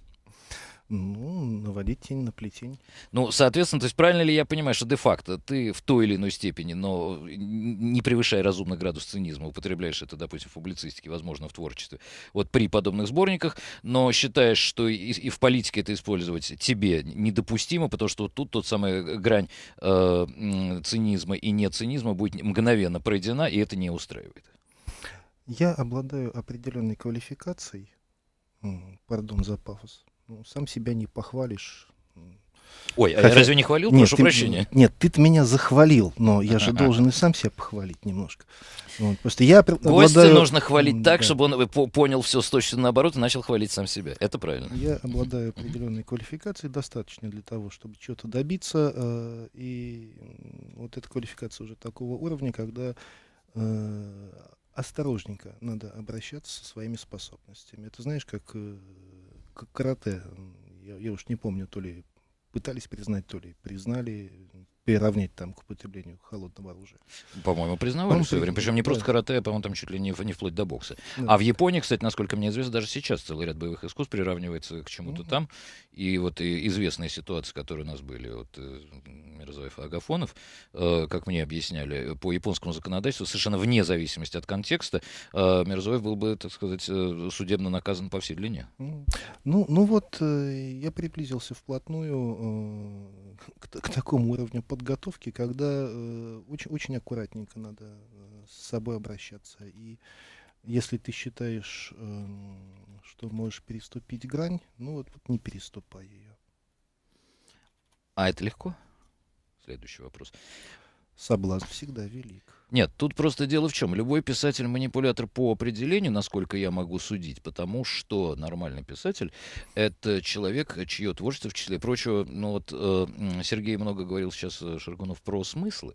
S2: ну, наводить тень на плетень.
S1: Ну, соответственно, то есть правильно ли я понимаю, что де-факто ты в той или иной степени, но не превышая разумный градус цинизма, употребляешь это, допустим, в публицистике, возможно, в творчестве, вот при подобных сборниках, но считаешь, что и, и в политике это использовать тебе недопустимо, потому что вот тут тот самая э, грань э, цинизма и не цинизма будет мгновенно пройдена, и это не устраивает.
S2: Я обладаю определенной квалификацией, пардон за пафос, ну, сам себя не похвалишь.
S1: Ой, Хотя... а я разве не хвалил? Нет, Прошу ты, прощения.
S2: Нет, ты меня захвалил, но я же А-а-а. должен и сам себя похвалить немножко.
S1: Вот, просто я Гостя обладаю... нужно хвалить так, да. чтобы он э, понял все с точно наоборот и начал хвалить сам себя. Это правильно. Я
S2: обладаю определенной квалификацией, достаточной для того, чтобы чего-то добиться. Э, и вот эта квалификация уже такого уровня, когда э, осторожненько надо обращаться со своими способностями. Это знаешь, как карате. Я, я уж не помню, то ли пытались признать, то ли признали приравнять там, к употреблению холодного оружия.
S1: По-моему, признавали по в ну, свое время. Причем не просто карате, а, по-моему, там чуть ли не, не вплоть до бокса. Да. А в Японии, кстати, насколько мне известно, даже сейчас целый ряд боевых искусств приравнивается к чему-то mm-hmm. там. И вот и известные ситуации, которые у нас были вот э, Мирзоев и Агафонов, э, как мне объясняли, э, по японскому законодательству, совершенно вне зависимости от контекста, э, Мирзоев был бы, так сказать, э, судебно наказан по всей длине. Mm-hmm.
S2: Ну, ну вот, э, я приблизился вплотную э, к, к такому уровню подготовки, когда э, очень, очень аккуратненько надо э, с собой обращаться. И если ты считаешь, э, что можешь переступить грань, ну вот, вот не переступай ее.
S1: А это легко? Следующий вопрос. Соблазн всегда велик. Нет, тут просто дело в чем. Любой писатель-манипулятор по определению, насколько я могу судить, потому что нормальный писатель — это человек, чье творчество, в числе прочего, ну вот э, Сергей много говорил сейчас, э, Шаргунов, про смыслы.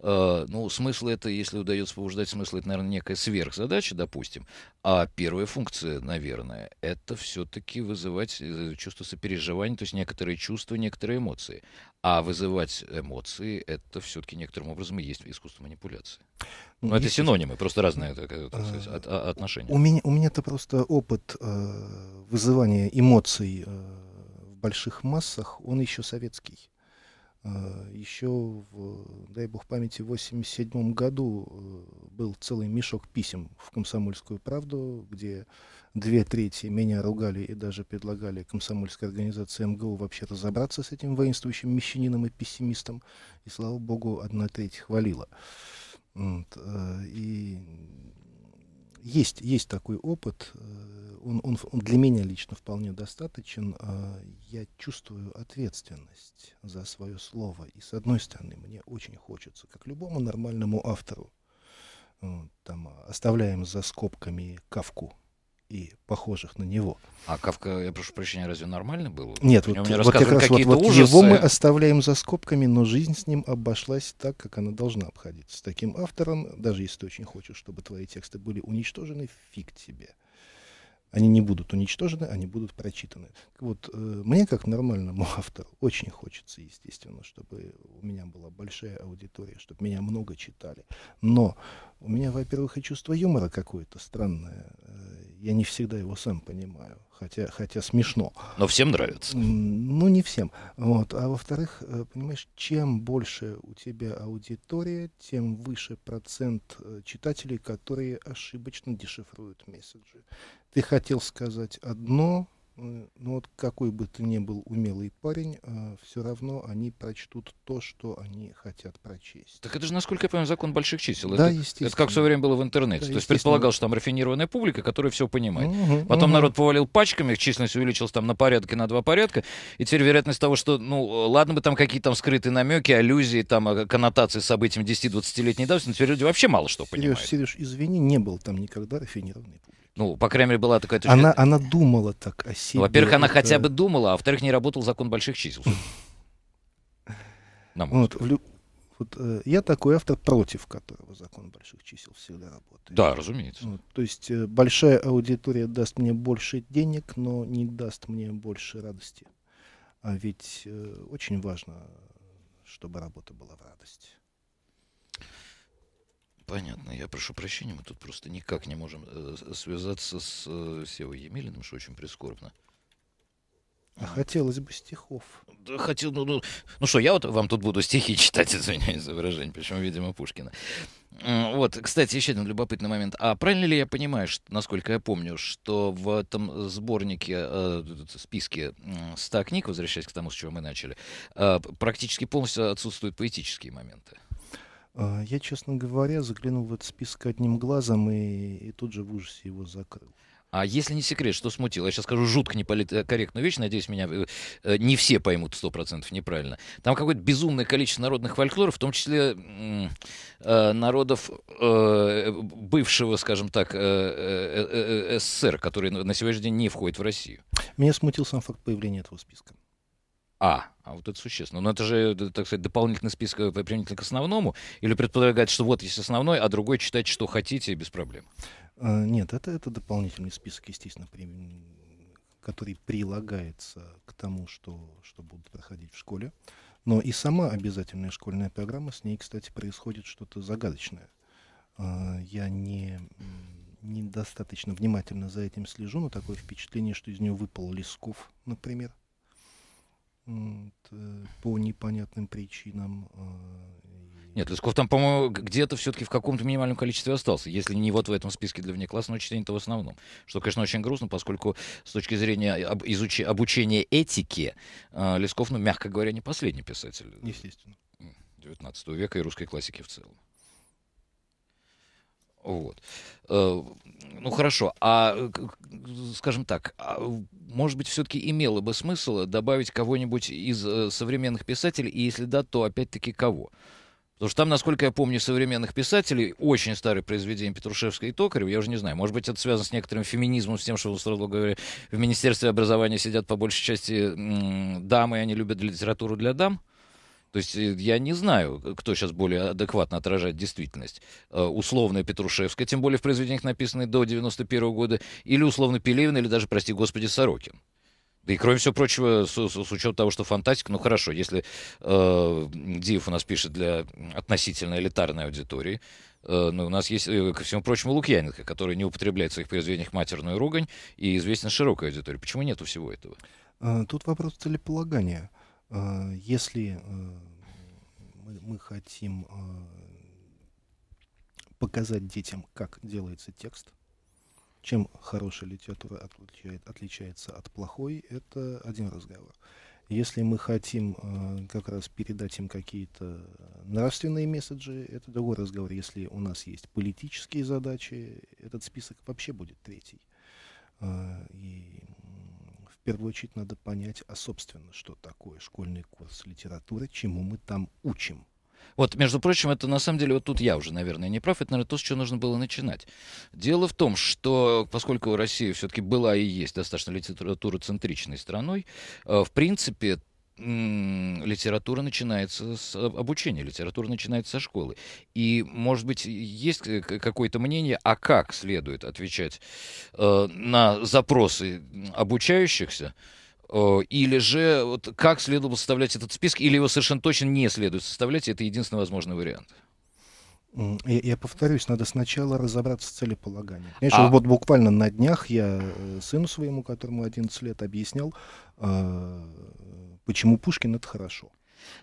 S1: Э, ну, смысл это, если удается побуждать смысл, это, наверное, некая сверхзадача, допустим. А первая функция, наверное, это все-таки вызывать э, чувство сопереживания, то есть некоторые чувства, некоторые эмоции. А вызывать эмоции — это все-таки некоторым образом и есть искусство манипуляции. Ну, ну это синонимы, просто разные так, э, сказать, а, отношения. У
S2: меня, у меня это просто опыт вызывания эмоций в больших массах, он еще советский. А, еще, в, дай бог памяти, в 1987 году э, был целый мешок писем в «Комсомольскую правду», где две трети меня ругали и даже предлагали комсомольской организации МГУ вообще разобраться с этим воинствующим мещанином и пессимистом. И, слава богу, одна треть хвалила. Вот, э, и есть, есть такой опыт, э, он, он, он для меня лично вполне достаточен. Э, я чувствую ответственность за свое слово. И с одной стороны, мне очень хочется, как любому нормальному автору, э, там, оставляем за скобками кавку и похожих на него.
S1: А Кавка, я прошу прощения, разве нормально было? Нет, вот, вот как раз вот, вот его мы
S2: оставляем за скобками, но жизнь с ним обошлась так, как она должна обходиться. С таким автором, даже если ты очень хочешь, чтобы твои тексты были уничтожены, фиг тебе. Они не будут уничтожены, они будут прочитаны. Вот э, мне, как нормальному (laughs) автору, очень хочется, естественно, чтобы у меня была большая аудитория, чтобы меня много читали. Но у меня, во-первых, и чувство юмора какое-то странное. Э, я не всегда его сам понимаю, хотя, хотя смешно. Но всем нравится. Ну, не всем. Вот. А во-вторых, э, понимаешь, чем больше у тебя аудитория, тем выше процент э, читателей, которые ошибочно дешифруют месседжи. Ты хотел сказать одно, но ну вот какой бы ты ни был умелый парень, э, все равно они прочтут то, что они хотят прочесть.
S1: Так это же, насколько я понимаю, закон больших чисел. Да, это, естественно. Это как в свое время было в интернете. Да, то есть предполагал, что там рафинированная публика, которая все понимает. Угу, Потом угу. народ повалил пачками, их численность увеличилась там на порядок на два порядка. И теперь вероятность того, что, ну, ладно бы там какие там скрытые намеки, аллюзии, там, э, коннотации с событиями 10-20-летней давности, но теперь люди вообще мало что
S2: понимают. Сереж, Сереж, извини, не был там никогда рафинированной
S1: публики. Ну, по крайней мере, была такая Она, она думала так о себе. Во-первых, она это... хотя бы думала, а во-вторых, не работал закон больших чисел. (laughs)
S2: Вот, в, вот, э, я такой автор, против которого
S1: закон больших
S2: чисел всегда работает. Да, разумеется. Вот, то есть э, большая аудитория даст мне больше денег, но не даст мне больше радости. А ведь э, очень важно, чтобы работа была в радости.
S1: Понятно, я прошу прощения, мы тут просто никак не можем э, связаться с э, Севой Емелиным, что очень прискорбно.
S2: А хотелось бы стихов.
S1: Да хотел, ну, ну, ну что, я вот вам тут буду стихи (laughs) читать, извиняюсь за выражение, причем, видимо, Пушкина. Вот, кстати, еще один любопытный момент. А правильно ли я понимаю, что, насколько я помню, что в этом сборнике, э, списке 100 книг, возвращаясь к тому, с чего мы начали, э, практически полностью отсутствуют поэтические моменты?
S2: А, я, честно говоря, заглянул в этот список одним глазом и, и тут же в ужасе его закрыл.
S1: А если не секрет, что смутило? Я сейчас скажу жутко неполиткорректную вещь, надеюсь, меня э, э, не все поймут сто процентов неправильно. Там какое-то безумное количество народных фольклоров, в том числе э, народов э, бывшего, скажем так, э, э СССР, который на сегодняшний день не входит в Россию.
S2: Меня смутил сам факт появления этого списка.
S1: А, а вот это существенно. Но это же, так сказать, дополнительный список э, применительно к основному? Или предполагает, что вот есть основной, а другой читать, что хотите, без проблем?
S2: А, нет, это, это дополнительный список, естественно, который прилагается к тому, что, что будут проходить в школе. Но и сама обязательная школьная программа, с ней, кстати, происходит что-то загадочное. А, я не недостаточно внимательно за этим слежу, но такое впечатление, что из нее выпал Лесков, например – по непонятным причинам. Э,
S1: Нет, Лесков там, по-моему, где-то все-таки в каком-то минимальном количестве остался, если не вот в этом списке для внеклассного чтения, то в основном. Что, конечно, очень грустно, поскольку с точки зрения об, изуч... обучения этике э, Лесков, ну, мягко говоря, не последний писатель. Естественно. 19 века и русской классики в целом. Вот. Э, ну хорошо, а э, скажем так, а, может быть, все-таки имело бы смысл добавить кого-нибудь из э, современных писателей, и если да, то опять-таки кого? Потому что там, насколько я помню, современных писателей очень старые произведения Петрушевского и Токарева, я уже не знаю, может быть, это связано с некоторым феминизмом, с тем, что, условно говоря, в Министерстве образования сидят по большей части дамы, и они любят литературу для дам? То есть э, я не знаю, кто сейчас более адекватно отражает действительность. Э, Условная Петрушевская, тем более в произведениях, написанных до 91 года, или условно Пелевин, или даже, прости господи, Сорокин. Да и кроме всего прочего, с, с, с учетом того, что фантастика, ну хорошо, если э, Диев у нас пишет для относительно элитарной аудитории, э, ну, у нас есть, э, ко всему прочему, Лукьяненко, который не употребляет в своих произведениях матерную ругань и известен широкой аудитории. Почему нету всего этого?
S2: Э, тут вопрос целеполагания. А, если а, мы хотим а, показать детям, как делается текст, чем хорошая литература отличает, отличается от плохой, это один разговор. Если мы хотим э, как раз передать им какие-то нравственные месседжи, это другой разговор. Если у нас есть политические задачи, этот список вообще будет третий. Э, и первую очередь надо понять, а собственно, что такое школьный курс литературы,
S1: чему мы там учим. Вот, между прочим, это на самом деле, вот тут я уже, наверное, не прав, это, наверное, то, с чего нужно было начинать. Дело в том, что поскольку Россия все-таки была и есть достаточно литературоцентричной страной, э, в принципе, литература начинается с э, обучения, литература начинается со школы. И, может быть, есть э, какое-то мнение, а как следует отвечать э, на запросы обучающихся, э, или же вот, как следовало составлять этот список, или его совершенно точно не следует составлять, это единственный возможный вариант.
S2: Я, я повторюсь, надо сначала разобраться с целеполаганием. Конечно, а... вот буквально на днях я сыну своему, которому 11 лет, объяснял, почему Пушкин это хорошо.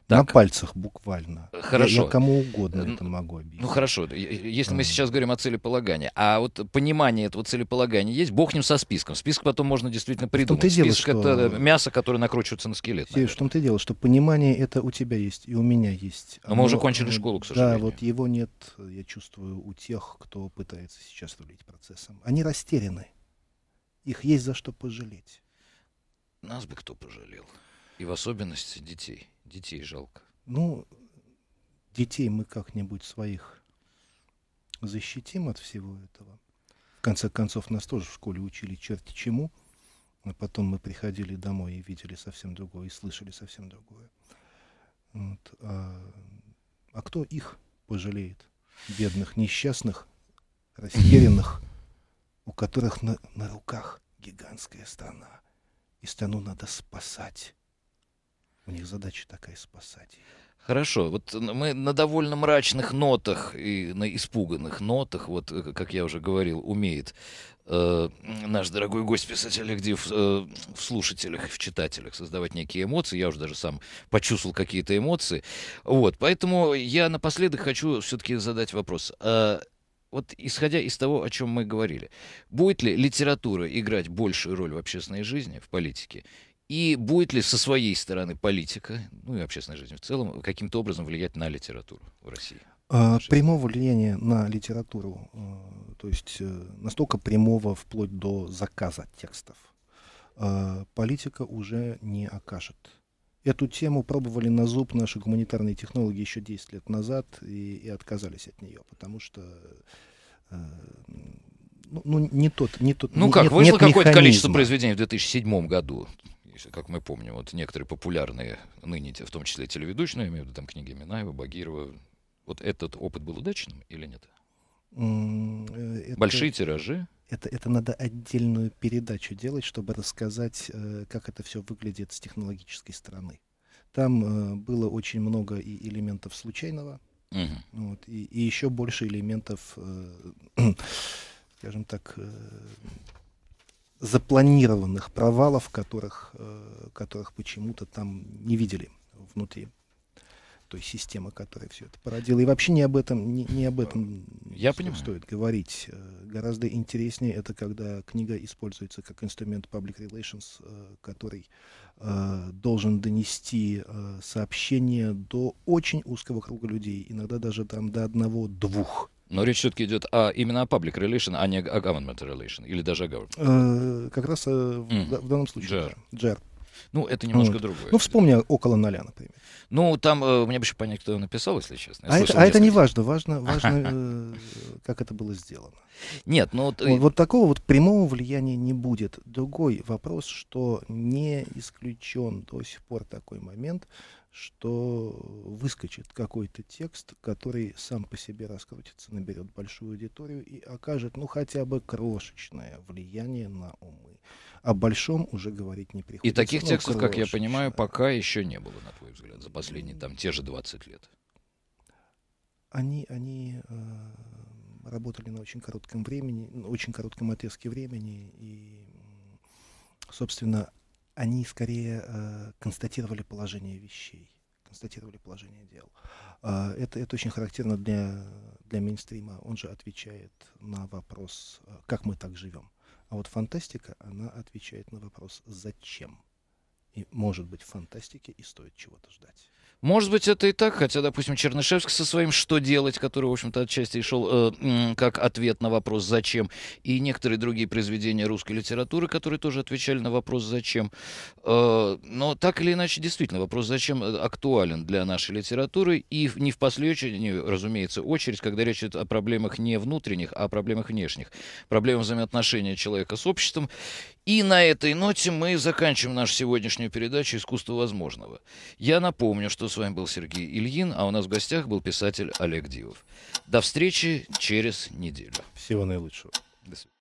S2: Так. На пальцах буквально. Хорошо. Я, я кому угодно э, это ну, могу
S1: объяснить. Ну хорошо, э, э, если мы сейчас говорим о целеполагании, а вот понимание этого целеполагания есть, бог ним со списком. Список потом можно действительно придумать. то Список дело, что... мясо, которое накручивается на скелет. Наверное.
S2: В том-то дело, что понимание это у тебя есть и у меня есть. Но Оно... мы уже кончили школу, к сожалению. Да, вот
S1: его нет, я чувствую, у тех,
S2: кто пытается сейчас рулить процессом. Они растеряны. Их есть за что пожалеть.
S1: Нас бы кто пожалел. И в особенности детей. Детей жалко.
S2: Ну, детей мы как-нибудь своих защитим от всего этого. В конце концов, нас тоже в школе учили черти чему. А потом мы приходили домой и видели совсем другое, и слышали совсем другое. Вот. А, а кто их пожалеет? Бедных, несчастных, растерянных, у которых на, на руках гигантская страна. И страну надо спасать. У них задача такая спасать.
S1: Хорошо, вот мы на довольно мрачных нотах и на испуганных нотах, вот э, как я уже говорил, умеет э, наш дорогой гость писатель Агдив э, в слушателях, в читателях создавать некие эмоции. Я уже даже сам почувствовал какие-то эмоции. Вот, поэтому я напоследок хочу все-таки задать вопрос. Э, вот исходя из того, о чем мы говорили, будет ли литература играть большую роль в общественной жизни, в политике, и будет ли со своей стороны политика, ну и общественная жизнь в целом, каким-то образом влиять на литературу в России?
S2: А, прямого влияния на литературу, э, то есть э, настолько прямого вплоть до заказа текстов, э, политика уже не окажет. Эту тему пробовали на зуб наши гуманитарные технологии еще 10 лет назад и, и отказались от нее, потому что э, ну, ну, не тот, не тот. Ну не, как, нет, вышло какое-то количество
S1: произведений в 2007 году как мы помним, вот некоторые популярные ныне, в том числе телеведущие, я имею в виду там книги Минаева, Багирова, вот этот опыт был удачным или нет?
S2: Э, это, Большие тиражи? Это, это надо отдельную передачу делать, чтобы рассказать, э, как это все выглядит с технологической стороны. Там э, было очень много и элементов случайного, угу. вот, и, и еще больше элементов, (clears throat) скажем так, запланированных провалов, которых, э, которых почему-то там не видели внутри той системы, которая все это породила. И вообще не об этом, не, не об этом Я понимаю. стоит говорить. Э, гораздо интереснее это, когда книга используется как инструмент public relations, э, который должен донести сообщение до очень узкого круга людей, иногда даже там до одного-двух
S1: но речь все-таки идет о, именно о public relation, а не о government relation, или даже о government.
S2: Э, как раз э, в
S1: данном случае.
S2: Джер. Ну,
S1: это немножко вот. другое. Ну,
S2: вспомни около ноля, например.
S1: Ну, там э, мне бы еще понять, кто написал, если честно. Я а это, а это не важно. Важно, важно (laughs) э, как это было сделано.
S2: Нет, ну... Вот, вот, вот такого вот прямого влияния не будет. Другой вопрос, что не исключен до сих пор такой момент, что выскочит какой-то текст, который сам по себе раскрутится, наберет большую аудиторию и окажет, ну, хотя бы крошечное влияние на умы. О большом уже говорить не приходится. И таких ну, текстов, как я
S1: понимаю, пока еще не было, на твой взгляд, за последние там те же 20 лет.
S2: Они, они э, работали на очень коротком времени, на очень коротком отрезке времени, и, собственно, они скорее э, констатировали положение вещей, констатировали положение дел. Э, это, это очень характерно для, для мейнстрима. Он же отвечает на вопрос, э, как мы так живем. А вот фантастика, она отвечает на вопрос, зачем. И, может быть, в фантастике и стоит чего-то ждать.
S1: Может быть, это и так, хотя, допустим, Чернышевский со своим «Что делать», который, в общем-то, отчасти и шел э, как ответ на вопрос «Зачем?», и некоторые другие произведения русской литературы, которые тоже отвечали на вопрос «Зачем?». Э, но так или иначе, действительно, вопрос «Зачем?» актуален для нашей литературы, и не в последнюю, разумеется, очередь, когда речь идет о проблемах не внутренних, а о проблемах внешних, проблемах взаимоотношения человека с обществом. И на этой ноте мы заканчиваем нашу сегодняшнюю передачу «Искусство возможного». Я напомню, что с вами был Сергей Ильин, а у нас в гостях был писатель Олег Дивов. До встречи через неделю. Всего наилучшего. До свидания.